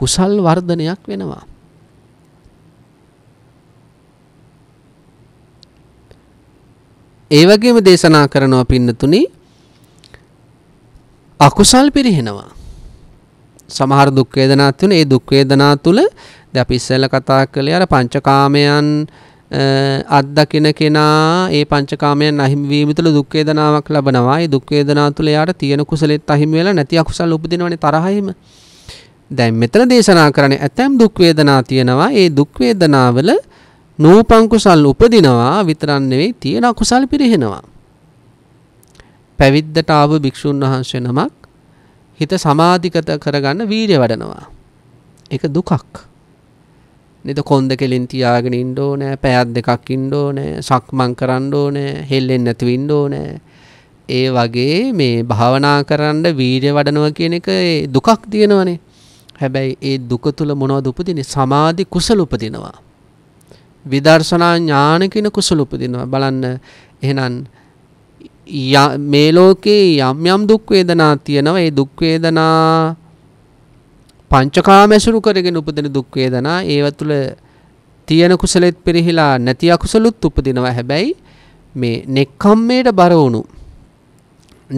Speaker 1: කුසල් වර්ධනයක් වෙනවා. ඒ වගේම දේශනා කරනවා පින්නතුනි අකුසල් පිරිහෙනවා. සමහර දුක් වේදනා තුන ඒ දුක් වේදනා තුල දැන් අපි ඉස්සෙල්ලා කතා කළේ අර පංචකාමයන් අත්දකින කෙනා ඒ පංචකාමයන් අහිමි වීම තුළ දුක් වේදනාවක් ලබනවා. ඒ දුක් වේදනා තුළ යාට තියෙන කුසලෙත් අහිමි වෙලා නැති අකුසල් උපදිනවනේ තරහින්ම. දැන් මෙතන දේශනා කරන්නේ ඇතැම් දුක් වේදනා තියෙනවා. ඒ දුක් වේදනාවල වල නූපං කුසල් උපදිනවා විතරක් නෙවෙයි තියෙන අකුසල් පිරිහෙනවා. පැවිද්දට ආව භික්ෂුන් වහන්සේ නමක් හිත සමාධිගත කරගන්න වීර්ය වඩනවා. ඒක දුකක්. නේද කොන්ද කෙලින් තියාගෙන ඉන්න ඕනේ, පැයක් දෙකක් ඉන්න ඕනේ, සක්මන් කරන්න ඕනේ, හෙල්ලෙන්නේ නැතුව ඉන්න ඕනේ. ඒ වගේ මේ භාවනා කරන්න වීර්ය වඩනවා කියන එක දුකක් තියෙනවනේ. හැබැයි ඒ දුක තුල මොනවද උපදින්නේ? සමාධි කුසල උපදිනවා. විදර්ශනා ඥාන කියන කුසල උපදිනවා. බලන්න එහෙනම් මේ ලෝකේ යම් යම් දුක් වේදනා තියෙනවා. ඒ දුක් වේදනා පංචකාම ඇසුරු කරගෙන උපදින දුක් වේදනා ඒව තුළ තියෙන කුසලෙත් පිරිහිලා නැති අකුසලුත් උපදිනවා. හැබැයි මේ නෙක්ඛම්මේට බර වුණු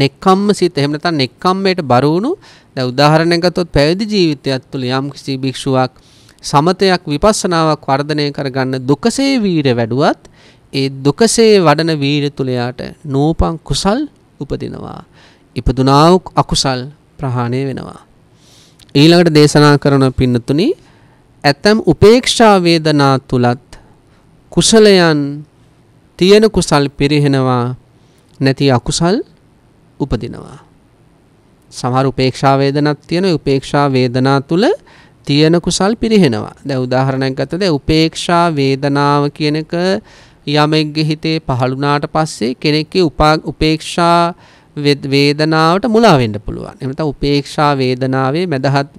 Speaker 1: නෙක්ඛම්ම සිත එහෙම නැත්නම් නෙක්ඛම්මේට බර වුණු දැන් උදාහරණයක් ගත්තොත් පැවිදි ජීවිතයත් තුළ යම් කිසි භික්ෂුවක් සමතයක් විපස්සනාවක් වර්ධනය කරගන්න දුකසේ වීර වැඩුවත් ඒ දුකසේ වඩන වීර තුලයාට නෝපං කුසල් උපදිනවා. ඉපදුනා වූ අකුසල් ප්‍රහාණය වෙනවා. ඊළඟට දේශනා කරන පින්නතුනි ඇතම් උපේක්ෂා වේදනා තුලත් කුසලයන් තියෙන කුසල් පිරිහෙනවා නැති අකුසල් උපදිනවා. සමහර උපේක්ෂා වේදනක් තියෙන උපේක්ෂා වේදනා තුල තියෙන කුසල් පිරිහෙනවා. දැන් උදාහරණයක් ගත්තොත් උපේක්ෂා වේදනාව කියන එක යමෙක්ගේ හිතේ පහළුණාට පස්සේ කෙනෙක්ගේ උපේක්ෂා වේදනාවට මුලා වෙන්න පුළුවන්. එහෙම නැත්නම් උපේක්ෂා වේදනාවේ මැදහත්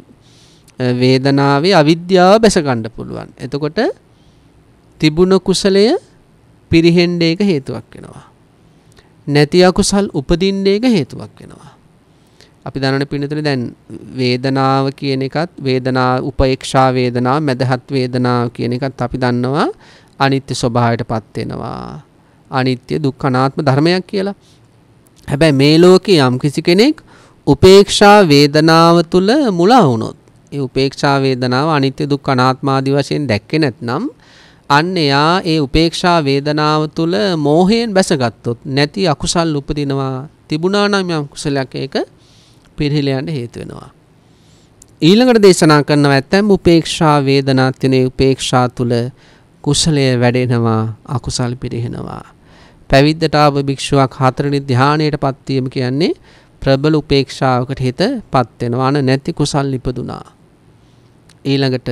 Speaker 1: වේදනාවේ අවිද්‍යාව බැස ගන්න පුළුවන්. එතකොට තිබුණ කුසලය පිරිහෙන්න ඒක හේතුවක් වෙනවා. නැති අකුසල් උපදින්න ඒක හේතුවක් වෙනවා. අපි දන්නවනේ පින්නතුනේ දැන් වේදනාව කියන එකත් වේදනා උපේක්ෂා වේදනා මදහත් වේදනා කියන එකත් අපි දන්නවා අනිත්‍ය ස්වභාවයටපත් වෙනවා අනිත්‍ය දුක්ඛ අනාත්ම ධර්මයක් කියලා. හැබැයි මේ ලෝකේ යම් කිසි කෙනෙක් උපේක්ෂා වේදනාව තුල මුලා වුණොත් ඒ උපේක්ෂා වේදනාව අනිත්‍ය දුක්ඛ අනාත්ම ආදී වශයෙන් දැක්කේ නැත්නම් අන්න එයා ඒ උපේක්ෂා වේදනාව තුල මෝහයෙන් බැසගත්තොත් නැති අකුසල් උපදිනවා තිබුණා නම් යම් කුසලයක් ඒක පිරිහිල යන්න හේතු වෙනවා. ඊළඟට දේශනා කරනවා ඇතැම් උපේක්ෂා වේදනාත්‍යනේ උපේක්ෂා තුල කුසලය වැඩෙනවා අකුසල් පිරිහෙනවා. පැවිද්දට ආව භික්ෂුවක් හතරවෙනි ධානයටපත් වීම කියන්නේ ප්‍රබල උපේක්ෂාවකට හිතපත් වෙනවා නැති කුසල් ඉපදුනා. ඊළඟට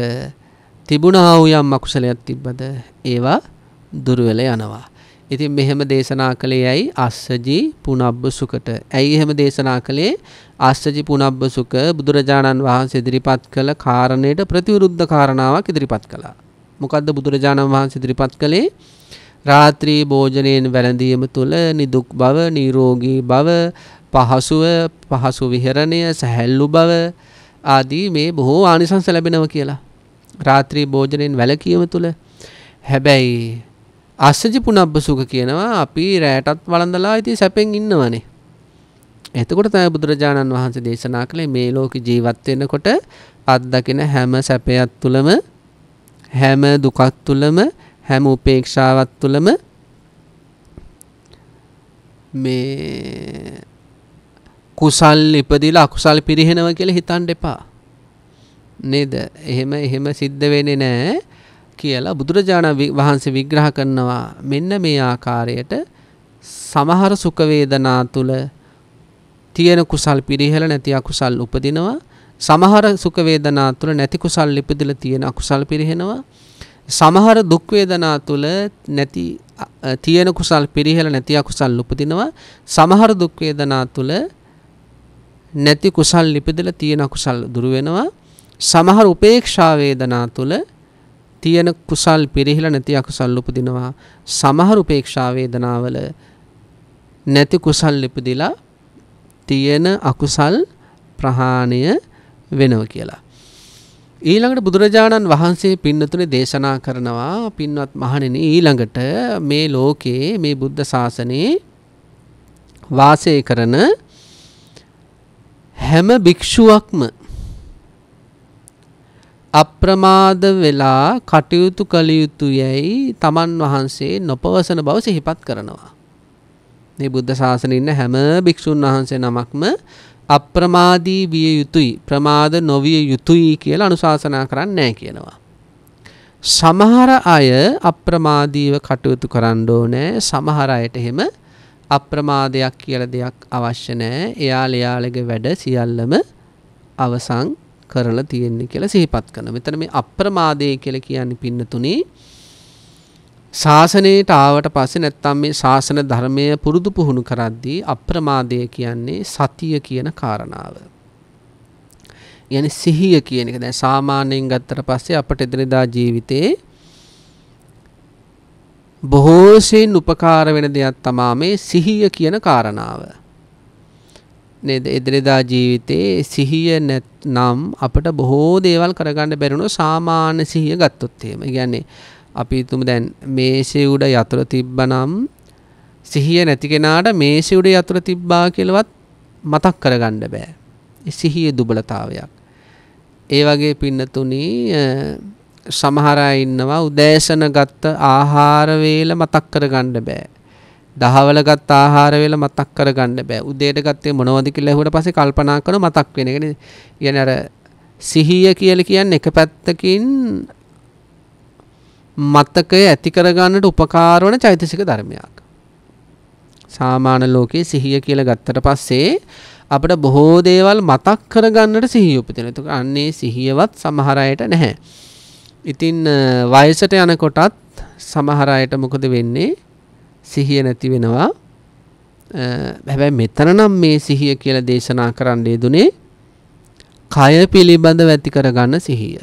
Speaker 1: තිබුණා වූ යම් අකුසලයක් තිබ්බද ඒවා දුර්වල යනවා. ඉතින් මෙහෙම දේශනා කළේ ඇයි අස්සජී පුනබ්බ සුකට. ඇයි එහෙම දේශනා කළේ අස්සජී පුනබ්බ සුක බුදුරජාණන් වහන්සේ ඉදිරිපත් කළ කාරණයට ප්‍රතිවිරුද්ධ කාරණාවක් ඉදිරිපත් කළා. මොකද්ද බුදුරජාණන් වහන්සේ ඉදිරිපත් කළේ? රාත්‍රී භෝජනයෙන් වැළඳීම තුළ නිදුක් බව, නිරෝගී බව, පහසුව, පහසු විහරණය, සැහැල්ලු බව ආදී මේ බොහෝ ආනිසංස ලැබෙනවා කියලා. රාත්‍රී භෝජනයෙන් වැළකීම තුළ හැබැයි අස්සජි පුනබ්බ සුඛ කියනවා අපි රැටත් වළඳලා ඉතින් සැපෙන් ඉන්නවනේ. එතකොට තමයි බුදුරජාණන් වහන්සේ දේශනා කළේ මේ ලෝකේ ජීවත් වෙනකොට අත්දකින හැම සැපයක් තුළම හැම දුකක් තුළම හැම උපේක්ෂාවක් තුළම මේ කුසල් ඉපදිලා අකුසල් පිරිහෙනවා කියලා හිතන්න එපා. නේද? එහෙම එහෙම සිද්ධ වෙන්නේ නැහැ. කියලා බුදුරජාණන් වහන්සේ විග්‍රහ කරනවා මෙන්න මේ ආකාරයට සමහර සුඛ වේදනා තුල තියෙන කුසල් පිරිහෙල නැති අකුසල් උපදිනවා සමහර සුඛ වේදනා තුල නැති කුසල් ඉපදෙලා තියෙන අකුසල් පිරිහෙනවා සමහර දුක් වේදනා තුල නැති තියෙන කුසල් පිරිහෙල නැති අකුසල් උපදිනවා සමහර දුක් වේදනා තුල නැති කුසල් ඉපදෙලා තියෙන අකුසල් දුර වෙනවා සමහර උපේක්ෂා වේදනා තුල තියෙන කුසල් පිරිහිලා නැති අකුසල් උපදිනවා. සමහර උපේක්ෂා වේදනාවල නැති කුසල් ඉපදිලා තියෙන අකුසල් ප්‍රහාණය වෙනවා කියලා. ඊළඟට බුදුරජාණන් වහන්සේ පින්නතුනේ දේශනා කරනවා පින්වත් මහණෙනි ඊළඟට මේ ලෝකේ මේ බුද්ධ ශාසනයේ වාසය කරන හැම භික්ෂුවක්ම අප්‍රමාද වෙලා කටයුතු කළ යුතු යැයි තමන් වහන්සේ නොපවසන බව සිහිපත් කරනවා. මේ බුද්ධ ශාසනඉන්න හැම භික්‍ෂූන් වහන්සේ නමක්ම අප්‍රමාදී විය යුතුයි ප්‍රමාද නොවිය යුතුයි කියල අනුශාසනා කරන්න නෑ කියනවා. සමහර අය අප්‍රමාදීව කටයුතු කරණ්ඩෝ නෑ සමහර අයට එහෙම අප්‍රමාදයක් කියල දෙයක් අවශ්‍ය නෑ එයාල එයාලගේ වැඩ සියල්ලම අවසං කරලා තියෙන්නේ කියලා සිහිපත් කරනවා. මෙතන මේ අප්‍රමාදය කියලා කියන්නේ පින්නතුනේ ශාසනයට ආවට පස්සේ නැත්තම් මේ ශාසන ධර්මය පුරුදු පුහුණු කරද්දී අප්‍රමාදය කියන්නේ සතිය කියන කාරණාව. يعني සිහිය කියන එක දැන් සාමාන්‍යයෙන් ගත්තට පස්සේ අපට එදිනෙදා ජීවිතේ බොහෝසෙන් උපකාර වෙන දෙයක් තමා මේ සිහිය කියන කාරණාව. නේද එදිනෙදා ජීවිතයේ සිහිය නැත්නම් අපිට බොහෝ දේවල් කරගන්න බැරිුණු සාමාන්‍ය සිහිය ගත්තොත් එහෙම. කියන්නේ අපි තුමු දැන් මේසේ උඩ යතුරු තිබ්බනම් සිහිය නැති කෙනාට මේසේ උඩ යතුරු තිබ්බා කියලාවත් මතක් කරගන්න බෑ. සිහියේ දුබලතාවයක්. ඒ වගේ පින්නතුණි සමහර අය ඉන්නවා උදෑසන ගත්ත ආහාර වේල මතක් කරගන්න බෑ. දහවල ගත්ත ආහාර වේල මතක් කරගන්න බෑ. උදේට ගත්තේ මොනවද කියලා ඇහුවට පස්සේ කල්පනා කරන මතක් වෙන එක නේද? කියන්නේ අර සිහිය කියලා කියන්නේ එක පැත්තකින් මතකය ඇති කරගන්නට උපකාර වන චෛතසික ධර්මයක්. සාමාන්‍ය ලෝකයේ සිහිය කියලා ගත්තට පස්සේ අපිට බොහෝ දේවල් මතක් කරගන්නට සිහිය උපදින. ඒක අන්නේ සිහියවත් සමහර අයට නැහැ. ඉතින් වයසට යනකොටත් සමහර අයට මොකද වෙන්නේ? සිහිය නැති වෙනවා හැබැයි මෙතන නම් මේ සිහිය කියලා දේශනා කරන්න යෙදුනේ කය පිළිබඳව ඇති කරගන්න සිහිය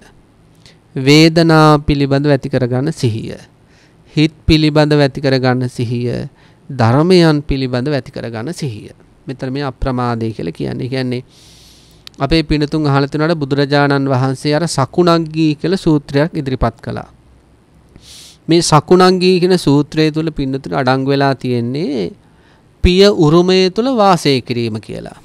Speaker 1: වේදනා පිළිබඳව ඇති කරගන්න සිහිය හිත පිළිබඳව ඇති කරගන්න සිහිය ධර්මයන් පිළිබඳව ඇති කරගන්න සිහිය මෙතන මේ අප්‍රමාදය කියලා කියන්නේ කියන්නේ අපේ පිනතුන් අහලා තිනනට බුදුරජාණන් වහන්සේ අර සකුණග්ගී කියලා සූත්‍රයක් ඉදිරිපත් කළා මේ සකුණංගී කියන සූත්‍රය තුල පින්නතුන අඩංගු වෙලා තියෙන්නේ පිය උරුමය තුල වාසය කිරීම කියලා.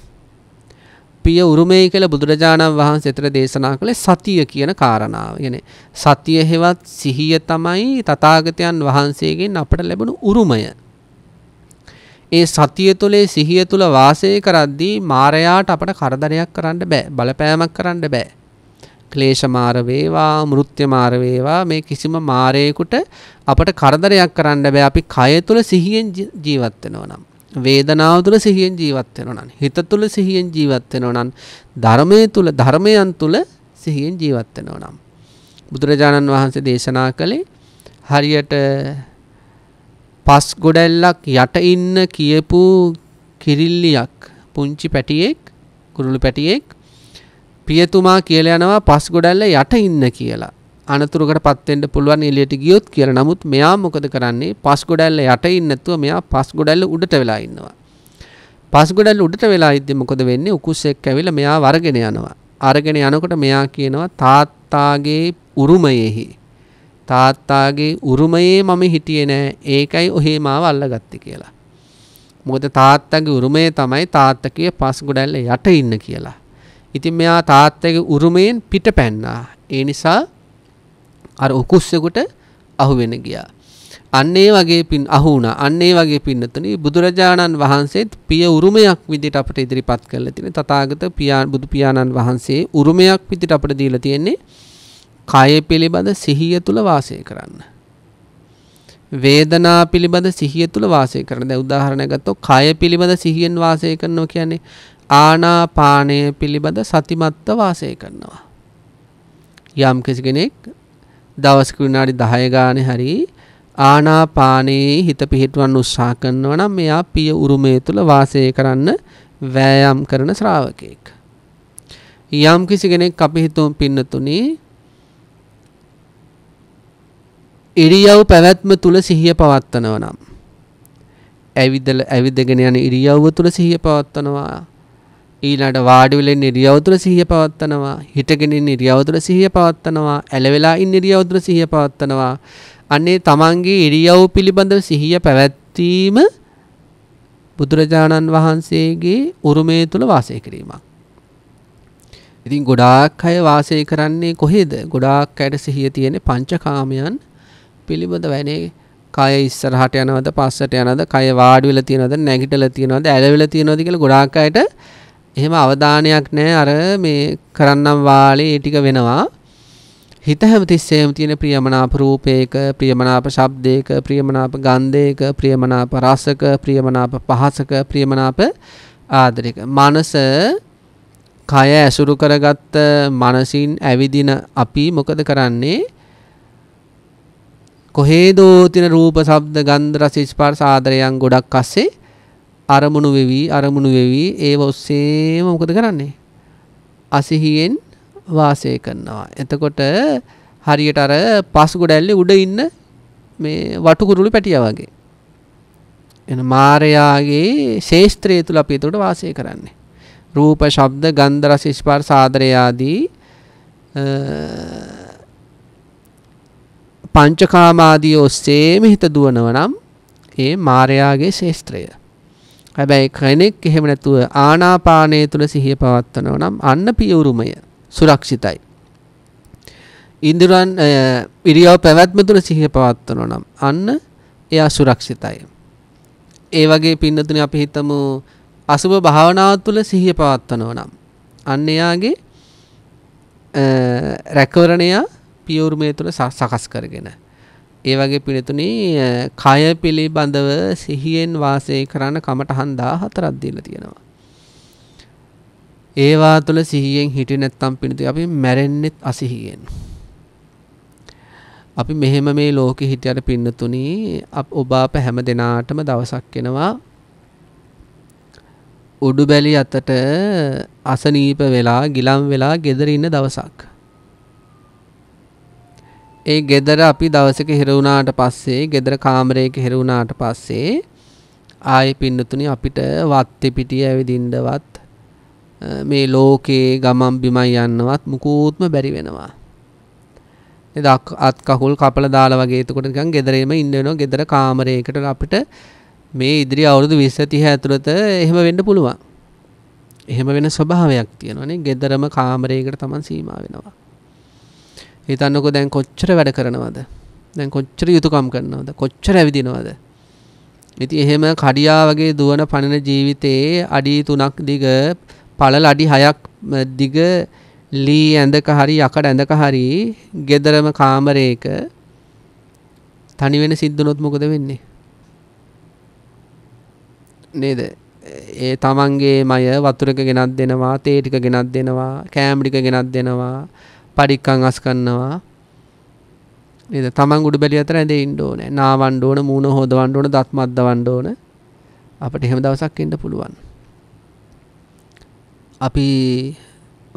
Speaker 1: පිය උරුමය කියලා බුදුරජාණන් වහන්සේ අතර දේශනා කළේ සතිය කියන කාරණාව. يعني සතිය හෙවත් සිහිය තමයි තථාගතයන් වහන්සේගෙන් අපට ලැබුණු උරුමය. ඒ සතිය තුලේ සිහිය තුල වාසය කරද්දී මායයාට අපට කරදරයක් කරන්න බෑ. බලපෑමක් කරන්න බෑ. ක්ලේශ මාර වේවා මෘත්‍ය මාර වේවා මේ කිසිම මාරයකට අපට කරදරයක් කරන්න බෑ අපි කය තුල සිහියෙන් ජීවත් වෙනවා නම් වේදනාව තුල සිහියෙන් ජීවත් වෙනවා නම් හිත තුල සිහියෙන් ජීවත් වෙනවා නම් ධර්මයේ තුල ධර්මයන් තුල සිහියෙන් ජීවත් වෙනවා නම් බුදුරජාණන් වහන්සේ දේශනා කළේ හරියට පස් ගොඩැල්ලක් යට ඉන්න කියපු කිරිල්ලියක් පුංචි පැටියෙක් කුරුළු පැටියෙක් පියතුමා කියලා යනවා පස් ගොඩැල්ල යට ඉන්න කියලා. අනතුරකට පත් වෙන්න පුළුවන් එළියට ගියොත් කියලා. නමුත් මෙයා මොකද කරන්නේ? පස් ගොඩැල්ල යට ඉන්නේ නැතුව මෙයා පස් ගොඩැල්ල උඩට වෙලා ඉන්නවා. පස් ගොඩැල්ල උඩට වෙලා ඉද්දි මොකද වෙන්නේ? උකුස් එක්ක ඇවිල්ලා මෙයා වරගෙන යනවා. අරගෙන යනකොට මෙයා කියනවා තාත්තාගේ උරුමයෙහි තාත්තාගේ උරුමයේ මම හිටියේ නෑ. ඒකයි ඔහේ මාව අල්ලගත්තේ කියලා. මොකද තාත්තගේ උරුමය තමයි තාත්තකගේ පස් ගොඩැල්ල යට ඉන්න කියලා. ඉතින් මෙයා තාත්තගේ උරුමයෙන් පිට පැන්නා. ඒ නිසා අර උකුස්සෙකුට අහු වෙන ගියා. අන්න ඒ වගේ පින් අහු වුණා. අන්න ඒ වගේ පින්නතුනි බුදුරජාණන් වහන්සේත් පිය උරුමයක් විදිහට අපිට ඉදිරිපත් කරලා තියෙන තථාගත පියාණන් බුදු පියාණන් වහන්සේ උරුමයක් විදිහට අපිට දීලා තියෙන්නේ කය පිළිබඳ සිහිය තුල වාසය කරන්න. වේදනා පිළිබඳ සිහිය තුල වාසය කරන. දැන් උදාහරණයක් ගත්තොත් කය පිළිබඳ සිහියෙන් වාසය කරනවා කියන්නේ ආනාපානය පිළිබඳ සතිමත්ත වාසය කරනවා. යම් කිසි කෙනෙක් දවස් විනාඩි 10 ගානේ හරි ආනාපානයේ හිත පිහිටවන්න උත්සාහ කරනවා නම් මෙයා පිය උරුමය තුල වාසය කරන්න වෑයම් කරන ශ්‍රාවකෙක්. යම් කිසි කෙනෙක් අපි හිතමු පින්නතුණි ඉරියව් පැවැත්ම තුල සිහිය පවත්වනවා නම් ඇවිදල ඇවිදගෙන යන ඉරියව්ව තුල සිහිය පවත්වනවා ඊළඟට වාඩි වෙලා ඉන්න ඉරියව් තුළ සිහිය පවත්නවා හිටගෙන ඉන්න ඉරියව් තුළ සිහිය පවත්නවා ඇලවෙලා ඉන්න ඉරියව් තුළ සිහිය පවත්නවා අනේ තමන්ගේ ඉරියව් පිළිබඳව සිහිය පැවැත්වීම බුදුරජාණන් වහන්සේගේ උරුමය තුළ වාසය කිරීමක් ඉතින් ගොඩාක් අය වාසය කරන්නේ කොහෙද ගොඩාක් අයට සිහිය තියෙන පංචකාමයන් පිළිබඳ වැනේ කය ඉස්සරහට යනවද පස්සට යනවද කය වාඩි වෙලා තියෙනවද නැගිටලා තියෙනවද ඇලවිලා තියෙනවද කියලා ගොඩාක් අයට එහෙම අවධානයක් නෑ අර මේ කරන්නම් වාලේ ඒ ටික වෙනවා. හිත හැමතිස්සේම තියෙන ප්‍රියමනාප රූපයක ප්‍රියමනාප ශබ්දයක ප්‍රියමනාප ගන්ධයක ප්‍රියමනාප රසක ප්‍රියමනාප පහසක ප්‍රියමනාප ආදරයක මනස කය ඇසුරු කරගත්ත මනසින් ඇවිදින අපි මොකද කරන්නේ කොහේදෝ තියෙන රූප ශබ්ද ගන්ධ රස ස්පර්ශ ආදරයන් ගොඩක් අස්සේ අරමුණු වෙවි අරමුණු වෙවි ඒව ඔස්සේම මොකද කරන්නේ? අසහියෙන් වාසය කරනවා. එතකොට හරියට අර පස්ගොඩැල්ලේ උඩ ඉන්න මේ වටුකුරුළු පැටියා වගේ. එන මායාගේ ශේස්ත්‍රය තුල අපි එතකොට වාසය කරන්නේ. රූප, ශබ්ද, ගන්ධ, රස, ස්පර්ශ, ආදරය ආදී පංචකාමාදී ඔස්සේම හිත දුවනව නම් ඒ මායාගේ ශේස්ත්‍රය. හැබැයි කෙනෙක් එහෙම නැතුව ආනාපානය තුළ සිහිය පවත්වනව නම් අන්න පියවුරුමය සුරක්ෂිතයි. ඉන්දිරන් ඉරියව් පැවැත්ම තුළ සිහිය පවත්වනව නම් අන්න එයා සුරක්ෂිතයි. ඒ වගේ පින්නතුනේ අපි හිතමු අසුබ භාවනාව තුළ සිහිය පවත්වනව නම් අන්න එයාගේ රැකවරණය පියවුරුමය තුළ සකස් කරගෙන ඒ වගේ පිළිතුනි කය පිළිබඳව සිහියෙන් වාසය කරන කමටහන් 14ක් දීලා තියෙනවා. ඒවා තුළ සිහියෙන් හිටියේ නැත්නම් පිළිතුරු අපි මැරෙන්නෙත් අසිහියෙන්. අපි මෙහෙම මේ ලෝකෙ හිටියට පින්නතුනි ඔබ අප හැම දිනාටම දවසක් එනවා උඩු බැලි අතට අසනීප වෙලා ගිලම් වෙලා gederi ඉන්න දවසක්. ඒ ගෙදර අපි දවසක හිරුණාට පස්සේ ගෙදර කාමරයක හිරුණාට පස්සේ ආයේ පින්නතුනි අපිට වත්ති පිටිය ඇවිදින්නවත් මේ ලෝකේ ගමම් බිමයි යන්නවත් මුකුත්ම බැරි වෙනවා. නේද අත් කකුල් කපලා දාලා වගේ එතකොට නිකන් ගෙදරේම ඉන්න වෙනවා. ගෙදර කාමරයකට අපිට මේ ඉදිරි අවුරුදු 20 30 ඇතුළත එහෙම වෙන්න පුළුවන්. එහෙම වෙන ස්වභාවයක් තියෙනවානේ. ගෙදරම කාමරයකට Taman සීමා වෙනවා. හිතන්නකො දැන් කොච්චර වැඩ කරනවද දැන් කොච්චර යුතුකම් කරනවද කොච්චර ඇවිදිනවද ඉතින් එහෙම කඩියා වගේ දුවන පණන ජීවිතයේ අඩි 3ක් දිග පළල අඩි 6ක් දිග ලී ඇඳක හරි යකඩ ඇඳක හරි gederama කාමරයක තනි වෙන සිද්ධුනොත් මොකද වෙන්නේ නේද ඒ තමන්ගේ මය වතුරක ගෙනත් දෙනවා තේ ටික ගෙනත් දෙනවා කෑම් ටික ගෙනත් දෙනවා පරික්කං අස්කන්නවා නේද තමන් උඩු බැලි අතර ඇඳේ ඉන්න ඕනේ නාවන්න ඕන මූණ හොදවන්න ඕන දත් මද්දවන්න ඕන අපිට එහෙම දවසක් ඉන්න පුළුවන් අපි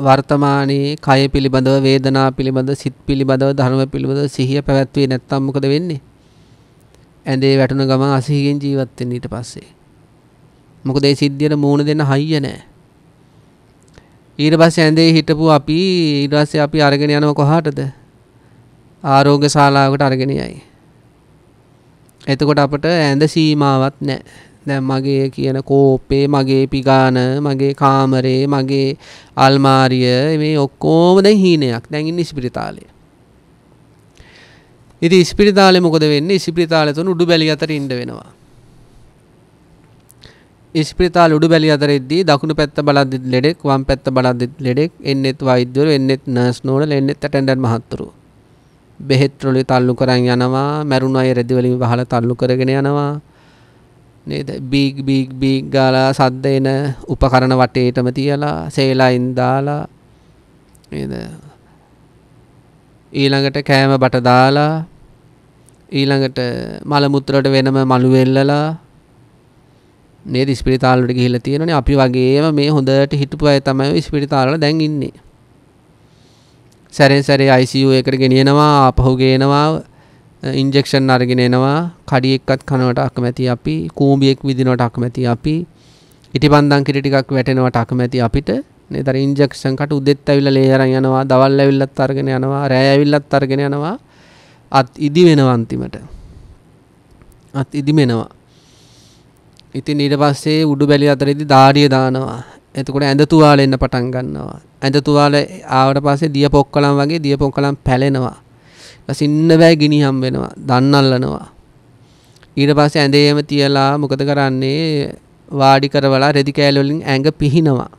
Speaker 1: වර්තමානයේ කය පිළිබඳව වේදනා පිළිබඳව සිත් පිළිබඳව ධර්ම පිළිබඳව සිහිය පැවැත්වුවේ නැත්තම් මොකද වෙන්නේ ඇඳේ වැටුන ගමන් අසහියෙන් ජීවත් වෙන්න ඊට පස්සේ මොකද ඒ සිද්ධියට මූණ දෙන්න හයිය නැහැ ඊට පස්සේ ඇඳේ හිටපු අපි ඊට පස්සේ අපි අරගෙන යනව කොහාටද? ආරෝග්‍ය ශාලාවකට අරගෙන යයි. එතකොට අපට ඇඳ සීමාවක් නැහැ. දැන් මගේ කියන කෝපේ, මගේ පිගාන, මගේ කාමරේ, මගේ අල්මාරිය මේ ඔක්කොම දැන් හීනයක්. දැන් ඉන්නේ ඉස්පිරිතාලේ. ඉතින් ඉස්පිරිතාලේ මොකද වෙන්නේ? ඉස්පිරිතාලේ තුන උඩු බැලිය අතර ඉන්න වෙනවා. ඉස්පිරිතාල උඩු බැලි අතරෙද්දී දකුණු පැත්ත බලද්දි ලෙඩෙක් වම් පැත්ත බලද්දි ලෙඩෙක් එන්නෙත් වෛද්‍යවරු එන්නෙත් නර්ස් නෝනලා එන්නෙත් ඇටෙන්ඩන්ට් මහත්තුරු බෙහෙත් රොලේ තල්ලු කරන් යනවා මැරුණ අය රෙදි වලින් වහලා තල්ලු කරගෙන යනවා නේද බීග් බීග් බීග් ගාලා සද්ද එන උපකරණ වටේටම තියලා සේලයින් දාලා නේද ඊළඟට කෑම බට දාලා ඊළඟට මල මුත්‍රාට වෙනම මලු වෙල්ලලා නේද ඉස්පිරිතාලට ගිහිල්ලා තියෙනනේ අපි වගේම මේ හොඳට හිටපු අය තමයි ඉස්පිරිතාලවල දැන් ඉන්නේ. සැරෙන් සැරේ ICU එකට ගෙනියනවා ආපහු ගේනවා ඉන්ජෙක්ෂන් අරගෙන එනවා කඩියෙක්වත් කනවට අකමැති අපි කූඹියෙක් විදිනවට අකමැති අපි ඉටිපන්දම් කිරි ටිකක් වැටෙනවට අකමැති අපිට නේද අර ඉන්ජෙක්ෂන් කට උදෙත් ඇවිල්ලා ලේ අරන් යනවා දවල් ඇවිල්ලත් අරගෙන යනවා රෑ ඇවිල්ලත් අරගෙන යනවා අත් ඉදි වෙනවා අන්තිමට අත් ඉදිමෙනවා ඉතින් ඊට පස්සේ උඩු බැලි අතරේදී දාඩිය දානවා. එතකොට ඇඳ තුවාල එන්න පටන් ගන්නවා. ඇඳ තුවාල ආවට පස්සේ දිය පොක්කලම් වගේ දිය පොක්කලම් පැලෙනවා. ඊපස්සේ ඉන්න බෑ ගිනි හම් වෙනවා. දන් අල්ලනවා. ඊට පස්සේ ඇඳේම තියලා මොකද කරන්නේ? වාඩි කරවලා රෙදි කෑලි වලින් ඇඟ පිහිනවා.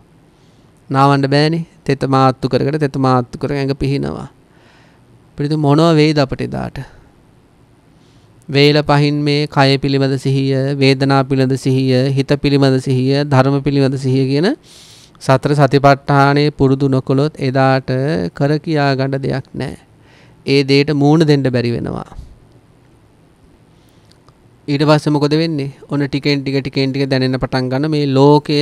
Speaker 1: නාවන්න බෑනේ. තෙත මාත්තු කරකට තෙත මාත්තු කරගෙන ඇඟ පිහිනවා. පිළිතු මොනව වේද අපට එදාට? වේල පහින් මේ කය පිළිබඳ සිහිය, වේදනා පිළිබඳ සිහිය, හිත පිළිබඳ සිහිය, ධර්ම පිළිබඳ සිහිය කියන සතර සතිපට්ඨානයේ පුරුදු නොකළොත් එදාට කර කියා ගන්න දෙයක් නැහැ. ඒ දෙයට මූණ දෙන්න බැරි වෙනවා. ඊට පස්සේ මොකද වෙන්නේ? ඔන්න ටිකෙන් ටික ටිකෙන් ටික දැනෙන්න පටන් ගන්න මේ ලෝකය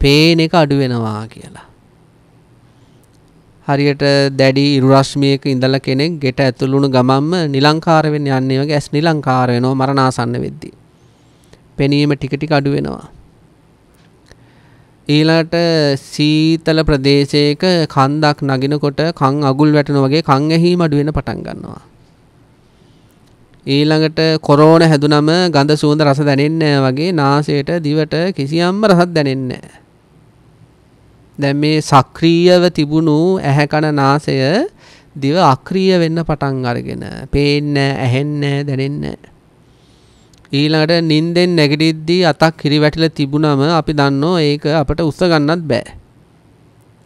Speaker 1: පේන එක අඩු වෙනවා කියලා. හරියට දැඩි ඉරු රශ්මියක ඉඳලා කෙනෙක් ගෙට ඇතුළුණු ගමම්ම නිලංකාර වෙන්න යන්නේ වගේ ඇස් නිලංකාර වෙනවා මරණාසන්න වෙද්දී. පෙනීම ටික ටික අඩු වෙනවා. ඊළාට සීතල ප්‍රදේශයක කන්දක් නගිනකොට කන් අගුල් වැටෙන වගේ කන් ඇහිම අඩු වෙන පටන් ගන්නවා. ඊළඟට කොරෝන හැදුනම ගඳ සුවඳ රස දැනෙන්නේ වගේ නාසයට දිවට කිසියම්ම රසක් දැනෙන්නේ නැහැ. දැන් මේ සක්‍රීයව තිබුණු ඇහැ කන නාසය දිව අක්‍රීය වෙන්න පටන් අරගෙන පේන්නේ ඇහෙන්නේ දැනෙන්නේ ඊළඟට නිින්දෙන් නැගිටිද්දී අතක් කිරිවැටිලා තිබුණම අපි දන්නෝ ඒක අපිට උස්ස ගන්නත් බෑ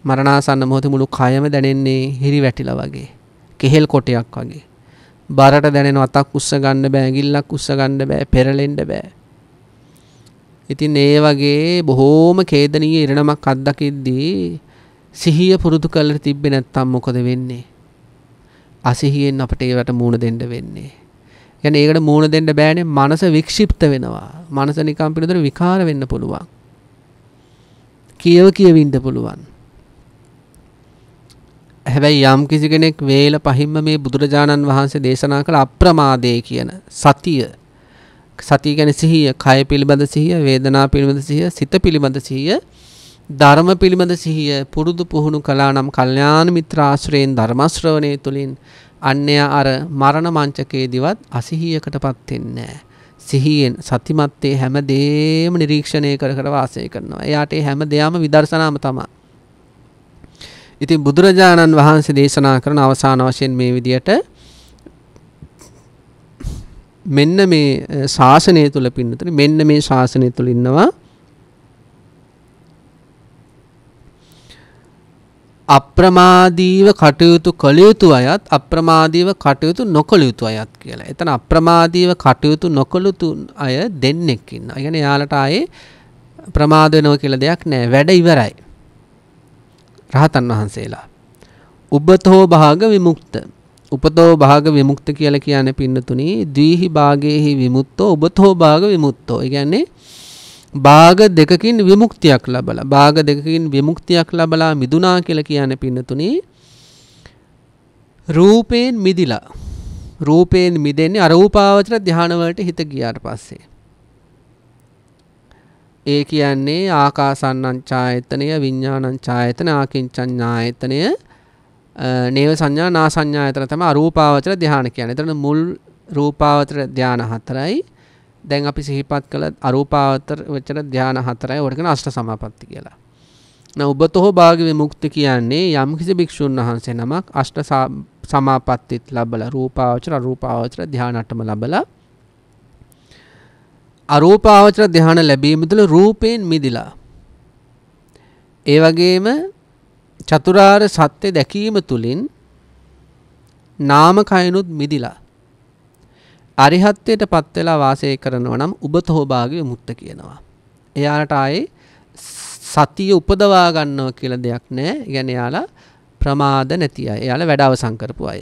Speaker 1: මරණාසන්න මොහොතේ මුළු කයම දැනෙන්නේ හිරිවැටිලා වගේ කෙහෙල් කොටයක් වගේ බරට දැනෙන අතක් උස්ස ගන්න බෑ ඇඟිල්ලක් උස්ස ගන්න බෑ පෙරලෙන්න බෑ ඉතින් ඒ වගේ බොහෝම ඛේදනීය ඉරණමක් අත්දකිද්දී සිහිය පුරුදු කරලා තිබ්බේ නැත්තම් මොකද වෙන්නේ? අසිහියෙන් අපිට ඒවට මූණ දෙන්න වෙන්නේ. කියන්නේ ඒකට මූණ දෙන්න බෑනේ මනස වික්ෂිප්ත වෙනවා. මනස නිකම් පිළිදෙර විකාර වෙන්න පුළුවන්. කියව කියවින්න පුළුවන්. හැබැයි යම් කිසි කෙනෙක් වේල පහින්ම මේ බුදුරජාණන් වහන්සේ දේශනා කළ අප්‍රමාදේ කියන සතිය සතිය ගැන සිහිය කය පිළිබඳ සිහිය වේදනා පිළිබඳ සිහිය සිත පිළිබඳ සිහිය ධර්ම පිළිබඳ සිහිය පුරුදු පුහුණු කළා නම් කල්යාණ මිත්‍ර ආශ්‍රයෙන් ධර්ම ශ්‍රවණය තුලින් අන්‍යයා අර මරණ මංචකයේදීවත් අසිහියකටපත් වෙන්නේ නැහැ. සිහියෙන් සතිමත්ත්වයේ හැම දෙයක්ම නිරීක්ෂණය කර කර වාසය කරනවා. එයාට හැම දෙයක්ම විදර්ශනාම තමයි. ඉතින් බුදුරජාණන් වහන්සේ දේශනා කරන අවසාන වශයෙන් මේ විදියට මෙන්න මේ ශාසනය තුළ පින්නතන මෙන්න මේ ශාසනය තුළ ඉන්නවා අප්‍රමාදීව කටයුතු කළ යුතු අයත් අප්‍රමාදීව කටයුතු නොකළ යුතු අයත් කියලා. එතන අප්‍රමාදීව කටයුතු නොකළ යුතු අය දෙන්නෙක් ඉන්නවා. ඒ කියන්නේ යාලට ආයේ ප්‍රමාද වෙනවා කියලා දෙයක් නැහැ. වැඩ ඉවරයි. රහතන් වහන්සේලා. උබතෝ භාග විමුක්ත උපතෝ භාග විමුක්ත කියලා කියන්නේ පින්නතුනි ද්විහි භාගයේහි විමුක්තෝ උබතෝ භාග විමුක්තෝ. ඒ කියන්නේ භාග දෙකකින් විමුක්තියක් ලබලා භාග දෙකකින් විමුක්තියක් ලබලා මිදුනා කියලා කියන්නේ පින්නතුනි රූපයෙන් මිදිලා රූපයෙන් මිදෙන්නේ අරූපාවචර ධාන වලට හිත ගියාට පස්සේ. ඒ කියන්නේ ආකාසන්නං ඡායතනය විඥානං ඡායතන ආකින්චඤ්ඤායතනය නේව සංඥා නා සංඥා අතර තමයි අරූපාවචර ධානය කියන්නේ. එතන මුල් රූපාවචර ධාන හතරයි. දැන් අපි සිහිපත් කළ අරූපාවචර වචන ධාන හතරයි. ඔකට කියන අෂ්ට සමාපatti කියලා. නඋබතෝ භාග විමුක්ති කියන්නේ යම්කිසි භික්ෂුන් වහන්සේ නමක් අෂ්ට සමාපත්තිත් ලබලා රූපාවචර අරූපාවචර ධානයටම ලබලා අරූපාවචර ධානය ලැබීම තුළ රූපයෙන් මිදිලා ඒ වගේම චතුරාර්ය සත්‍ය දැකීම තුලින් නාම කයනුත් මිදිලා අරිහත්ත්වයට පත් වෙලා වාසය කරනවා නම් උබතෝ භාග්‍ය මුත්ත කියනවා. එයාලට ආයේ සතිය උපදවා ගන්නවා කියලා දෙයක් නැහැ. يعني එයාලා ප්‍රමාද නැති අය. එයාලා වැඩ අවසන් කරපු අය.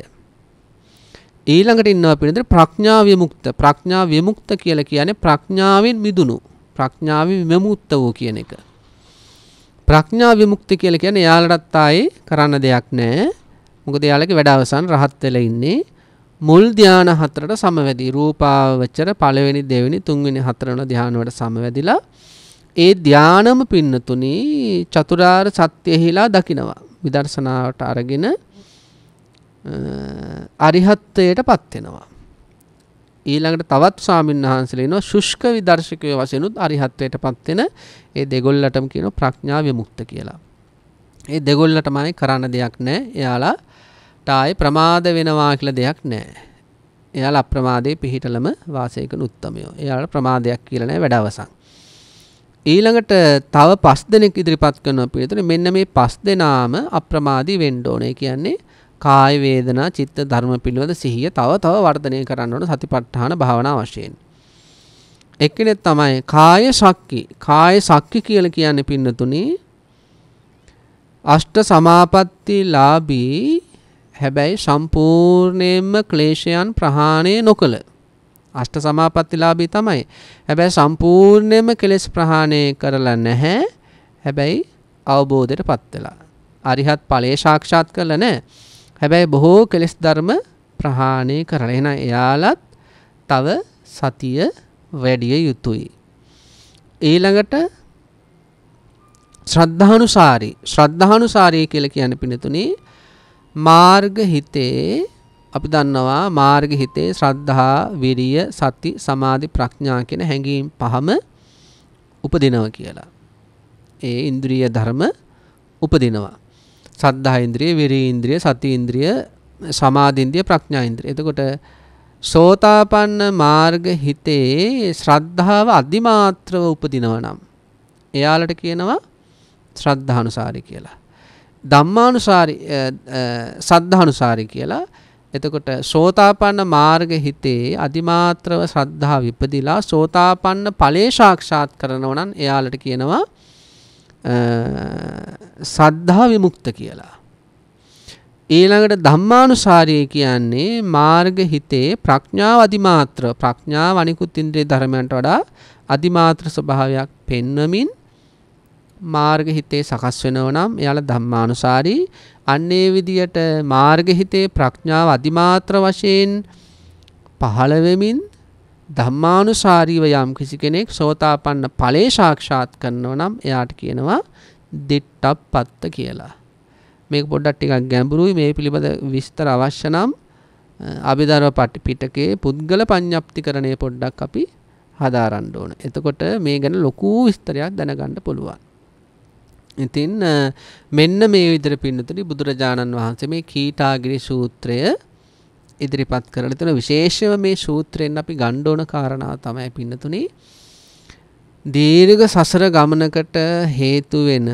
Speaker 1: ඊළඟට ඉන්නවා පිළිදෙර ප්‍රඥා විමුක්ත. ප්‍රඥා විමුක්ත කියලා කියන්නේ ප්‍රඥාවෙන් මිදුණු. ප්‍රඥාවෙන් විමුක්ත වූ කියන එක. ප්‍රඥා විමුක්ති කියලා කියන්නේ යාලටත් ආයේ කරන්න දෙයක් නැහැ. මොකද යාලගේ වැඩ අවසන් රහත් වෙලා ඉන්නේ. මුල් ධාන හතරට සමවැදී රූපාවචර පළවෙනි දෙවෙනි තුන්වෙනි හතරවන ධාන වලට සමවැදිලා ඒ ධානම පින්නතුනි චතුරාර්ය සත්‍යහිලා දකිනවා. විදර්ශනාවට අරගෙන අරිහත්ත්වයටපත් වෙනවා. ඊළඟට තවත් ස්වාමීන් වහන්සේලා ඉනවා ශුෂ්ක විදර්ශකය වශයෙන්ුත් අරිහත්ත්වයටපත් වෙන ඒ දෙගොල්ලටම කියන ප්‍රඥා විමුක්ත කියලා. ඒ දෙගොල්ලටමයි කරන්න දෙයක් නැහැ. එයාලාට ආයි ප්‍රමාද වෙනවා කියලා දෙයක් නැහැ. එයාලා අප්‍රමාදයේ පිහිටලම වාසය කරන උත්තමයෝ. එයාලට ප්‍රමාදයක් කියලා නැහැ වැඩ අවසන්. ඊළඟට තව පස් දෙනෙක් ඉදිරිපත් කරන පිළිතුර මෙන්න මේ පස් දෙනාම අප්‍රමාදී වෙන්න ඕනේ කියන්නේ කාය වේදනා චිත්ත ධර්ම පිළිබඳ සිහිය තව තව වර්ධනය කරන්න ඕන සතිපට්ඨාන භාවනා වශයෙන්. එක්කෙනෙක් තමයි කාය ශක්ති. කාය ශක්ති කියලා කියන්නේ පින්නතුනි අෂ්ට සමාපatti ලාභී හැබැයි සම්පූර්ණයෙන්ම ක්ලේශයන් ප්‍රහාණය නොකළ අෂ්ට සමාපatti ලාභී තමයි. හැබැයි සම්පූර්ණයෙන්ම කෙලෙස් ප්‍රහාණය කරලා නැහැ. හැබැයි අවබෝධයට පත් වෙලා. අරිහත් ඵලයේ සාක්ෂාත් කරලා නැහැ. හැබැයි බොහෝ කෙලෙස් ධර්ම ප්‍රහාණය කරලා. එහෙනම් එයාලත් තව සතිය වැඩි යුතුයි. ඊළඟට ශ්‍රද්ධානුසාරී ශ්‍රද්ධානුසාරී කියලා කියන්නේ පිනතුනේ මාර්ග හිතේ අපි දන්නවා මාර්ග හිතේ ශ්‍රද්ධා විරිය සති සමාධි ප්‍රඥා කියන හැඟීම් පහම උපදිනවා කියලා. ඒ ඉන්ද්‍රිය ධර්ම උපදිනවා. සද්ධා ඉන්ද්‍රිය, විරි ඉන්ද්‍රිය, සති ඉන්ද්‍රිය, සමාධි ඉන්ද්‍රිය, ප්‍රඥා ඉන්ද්‍රිය. එතකොට සෝතාපන්න මාර්ග හිතේ ශ්‍රද්ධාව අදිමාත්‍රව උපදිනවා නම් එයාලට කියනවා ශ්‍රද්ධානුසාරි කියලා. ධම්මානුසාරි සද්ධානුසාරි කියලා. එතකොට සෝතාපන්න මාර්ග හිතේ අදිමාත්‍රව ශ්‍රද්ධාව විපදිලා සෝතාපන්න ඵලේ සාක්ෂාත් කරනවා නම් එයාලට කියනවා සද්ධා විමුක්ත කියලා. ඊළඟට ධම්මානුසාරය කියන්නේ මාර්ග හිතේ ප්‍රඥාව අධිමාත්‍ර ප්‍රඥාව අනිකුත් ඉන්ද්‍රිය ධර්මයන්ට වඩා අධිමාත්‍ර ස්වභාවයක් පෙන්වමින් මාර්ග හිතේ සකස් වෙනව නම් එයාලා ධම්මානුසාරී අන්න ඒ විදියට මාර්ග හිතේ ප්‍රඥාව අධිමාත්‍ර වශයෙන් පහළ වෙමින් ධම්මානුසාරීව යම් කිසි කෙනෙක් සෝතාපන්න ඵලේ සාක්ෂාත් කරනව නම් එයාට කියනවා දිට්ඨප්පත්ත කියලා. මේක පොඩ්ඩක් ටිකක් ගැඹුරුයි මේ පිළිබඳ විස්තර අවශ්‍ය නම් අභිධර්ම පිටකයේ පුද්ගල පඤ්ඤප්තිකරණය පොඩ්ඩක් අපි හදාරන්න ඕන. එතකොට මේ ගැන ලොකු විස්තරයක් දැනගන්න පුළුවන්. ඉතින් මෙන්න මේ විදිහට පින්නතුනි බුදුරජාණන් වහන්සේ මේ කීටාගිරි සූත්‍රය ඉදිරිපත් කරලා එතන විශේෂව මේ සූත්‍රයෙන් අපි ගන්න ඕන කාරණා තමයි පින්නතුනේ දීර්ඝ සසර ගමනකට හේතු වෙන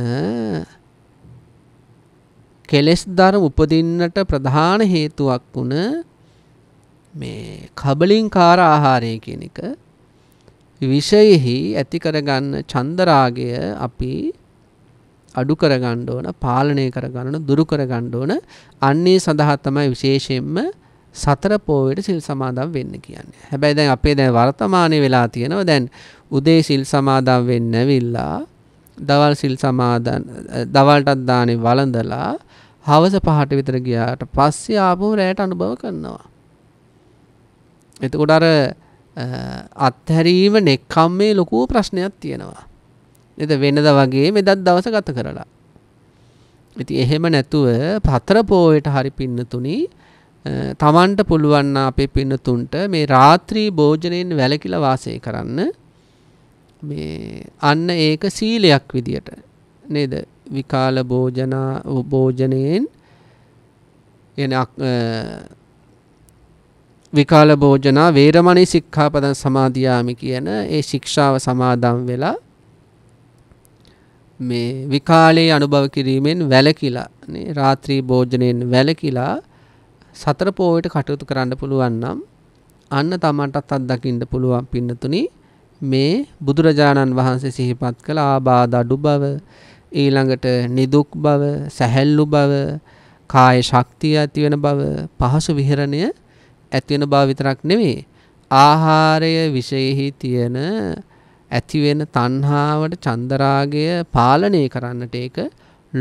Speaker 1: කෙලස් ධර්ම උපදින්නට ප්‍රධාන හේතුවක් වුණ මේ කබලින්කාර ආහාරය කියන එක විෂයෙහි ඇති කරගන්න චන්දරාගය අපි අඩු කරගන්න ඕන පාලනය කරගන්න දුරු කරගන්න ඕන අන්නේ සඳහා තමයි විශේෂයෙන්ම සතර පෝයට සිල් සමාදම් වෙන්න කියන්නේ. හැබැයි දැන් අපේ දැන් වර්තමානයේ වෙලා තියෙනවා දැන් උදේ සිල් සමාදම් වෙන්න ඇවිල්ලා දවල් සිල් සමාදන් දවල්ටත් දානේ වළඳලා හවස පහට විතර ගියාට පස්සේ ආපහු රැයට අනුභව කරනවා. එතකොට අර අත්හැරීම නෙක්ඛම්මේ ලොකු ප්‍රශ්නයක් තියෙනවා. එත වෙනද වගේ මෙදත් දවස ගත කරලා. ඉතින් එහෙම නැතුව පතර පෝයට හරි පින්නතුණී තමන්ට පුළුවන් අපේ පින්නතුන්ට මේ රාත්‍රී භෝජනයෙන් වැළකිලා වාසය කරන්න මේ අන්න ඒක සීලයක් විදියට නේද විකාල භෝජන භෝජනයෙන් එන විකාල භෝජන වේරමණී සික්ඛාපදං සමාදියාමි කියන ඒ ශික්ෂාව සමාදන් වෙලා මේ විකාලයේ අනුභව කිරීමෙන් වැළකීලා නේ රාත්‍රී භෝජනයෙන් වැළකීලා සතර පෝයට කටයුතු කරන්න පුළුවන් නම් අන්න තමන්ටත් අත්දකින්න පුළුවන් පින්නතුනි මේ බුදුරජාණන් වහන්සේ සිහිපත් කළ ආබාධ අඩු බව ඊළඟට නිදුක් බව සැහැල්ලු බව කාය ශක්තිය ඇති වෙන බව පහසු විහරණය ඇති වෙන බව විතරක් නෙමෙයි ආහාරය විශේෂෙහි තියෙන ඇති වෙන තණ්හාවට චන්දරාගය පාලනය කරන්නට ඒක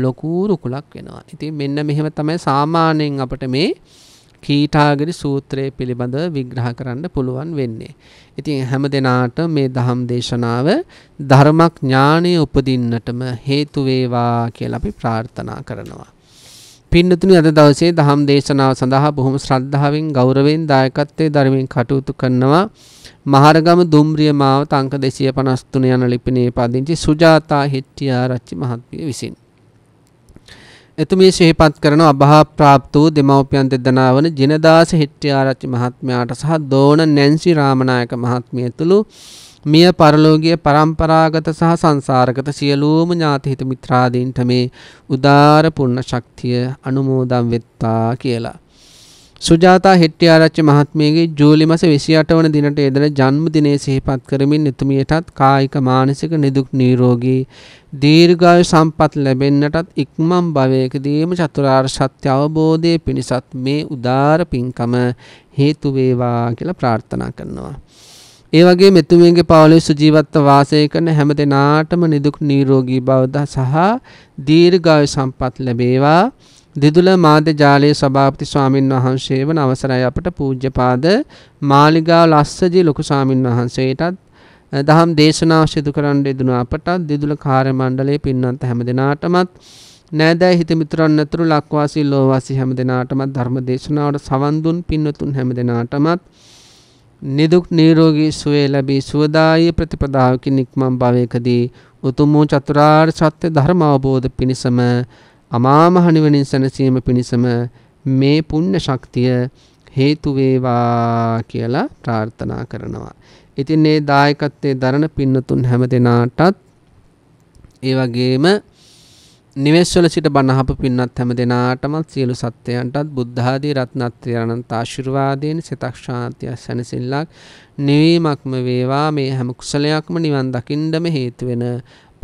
Speaker 1: ලොකු රුකුලක් වෙනවා. ඉතින් මෙන්න මෙහෙම තමයි සාමාන්‍යයෙන් අපිට මේ කීටාගරි සූත්‍රය පිළිබඳව විග්‍රහ කරන්න පුළුවන් වෙන්නේ. ඉතින් හැම දෙනාට මේ දහම් දේශනාව ධර්මඥානෙ උපදින්නටම හේතු වේවා කියලා අපි ප්‍රාර්ථනා කරනවා. පින්නතුනි අද දවසේ දහම් දේශනාව සඳහා බොහොම ශ්‍රද්ධාවෙන් ගෞරවයෙන් දායකත්වයේ ධර්මයෙන් කටයුතු කරනවා. මහරගම දුම්රිය මාවත අංක 253 යන ලිපිනේ පදිංචි සුජාතා හෙට්ටිආරච්චි මහත්මිය විසිනි. එතුමිය ශිහිපත් කරන අභා ප්‍රාප්ත වූ දෙමව්පියන් දෙදෙනා වන ජිනදාස හිට්ටිආරච්චි මහත්මයාට සහ දෝන නැන්සි රාමනායක මහත්මිය තුළු මිය පරලෝකීය પરම්පරාගත සහ සංසාරගත සියලුම ඥාති හිත මිත්‍රාදීන්ට මේ උදාර පුණ්‍ය ශක්තිය අනුමෝදන් වෙත්තා කියලා සුජාතා හෙට්ටිආරච්චි මහත්මියගේ ජූලි මස 28 වන දිනට යෙදෙන ජන්මදිනය සිහිපත් කරමින් එතුමියටත් කායික මානසික නිදුක් නිරෝගී දීර්ඝායු සම්පත් ලැබෙන්නටත් ඉක්මම් භවයකදීම චතුරාර්ය සත්‍ය අවබෝධයේ පිණිසත් මේ උදාර පින්කම හේතු වේවා කියලා ප්‍රාර්ථනා කරනවා. ඒ වගේ මෙතුමියගේ පවුලේ සුජීවත්ව වාසය කරන හැම දිනාටම නිදුක් නිරෝගී බව සහ දීර්ඝායු සම්පත් ලැබේවා. දිදුල මාධ්‍ය ජාලයේ සභාපති ස්වාමින් වහන්සේ වන අවසරයි අපට පූජ්‍යපාද මාලිගාව ලස්සජී ලොකු ස්වාමින් වහන්සේටත් දහම් දේශනා සිදු කරන්න යෙදුණු අපටත් දිදුල කාර්ය මණ්ඩලයේ පින්නන්ත හැම දිනාටමත් නෑදෑ හිත මිතුරන් අතුරු ලක්වාසී ලෝවාසී හැම දිනාටමත් ධර්ම දේශනාවට සවන් දුන් පින්නතුන් හැම දිනාටමත් නිදුක් නිරෝගී සුවය ලැබී සුවදායි ප්‍රතිපදාවකින් ඉක්මන් භවයකදී උතුම් වූ චතුරාර්ය සත්‍ය ධර්ම අවබෝධ පිණිසම අමාමහ නිවනින් සැනසීම පිණිසම මේ පුණ්‍ය ශක්තිය හේතු වේවා කියලා ප්‍රාර්ථනා කරනවා. ඉතින් මේ දායකත්වයේ දරණ පින්නතුන් හැම දෙනාටත් ඒ වගේම නිවෙස්වල සිට බණහප පින්නත් හැම දෙනාටමත් සියලු සත්වයන්ටත් බුද්ධාදී රත්නත්‍රය අනන්ත ආශිර්වාදයෙන් සිතක් ශාන්තිය සැනසෙල්ලක් නිවීමක්ම වේවා මේ හැම කුසලයක්ම නිවන් දකින්නම හේතු වෙන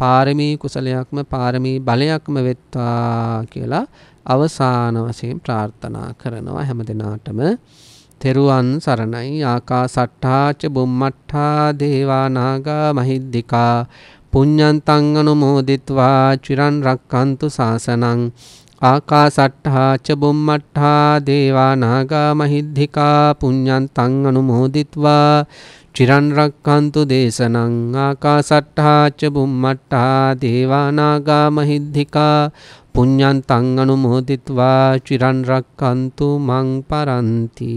Speaker 1: පාරමී කුසලයක්ම පාරමී බලයක්ම වෙත්වා කියලා අවසාන වශයෙන් ප්‍රාර්ථනා කරනවා හැම දිනාටම තෙරුවන් සරණයි ආකාසට්ඨාච බුම්මට්ඨා දේවා නාග මහිද්దికා පුඤ්ඤන්තං අනුමෝදිත්වා චිරන් රක්칸තු සාසනං ආකාසට්ඨා ච බුම්මට්ඨා දේවා නාග මහිද්దికා පුඤ්ඤන්තං අනුමෝදිත්වා චිරන්රක්කන්තු දේශනං ආකාසට්ඨාච බුම්මට්ඨා දේවානාගා මහිද්దికා පුඤ්ඤන්තං අනුමෝදිත්වා චිරන්රක්කන්තු මං පරන්ති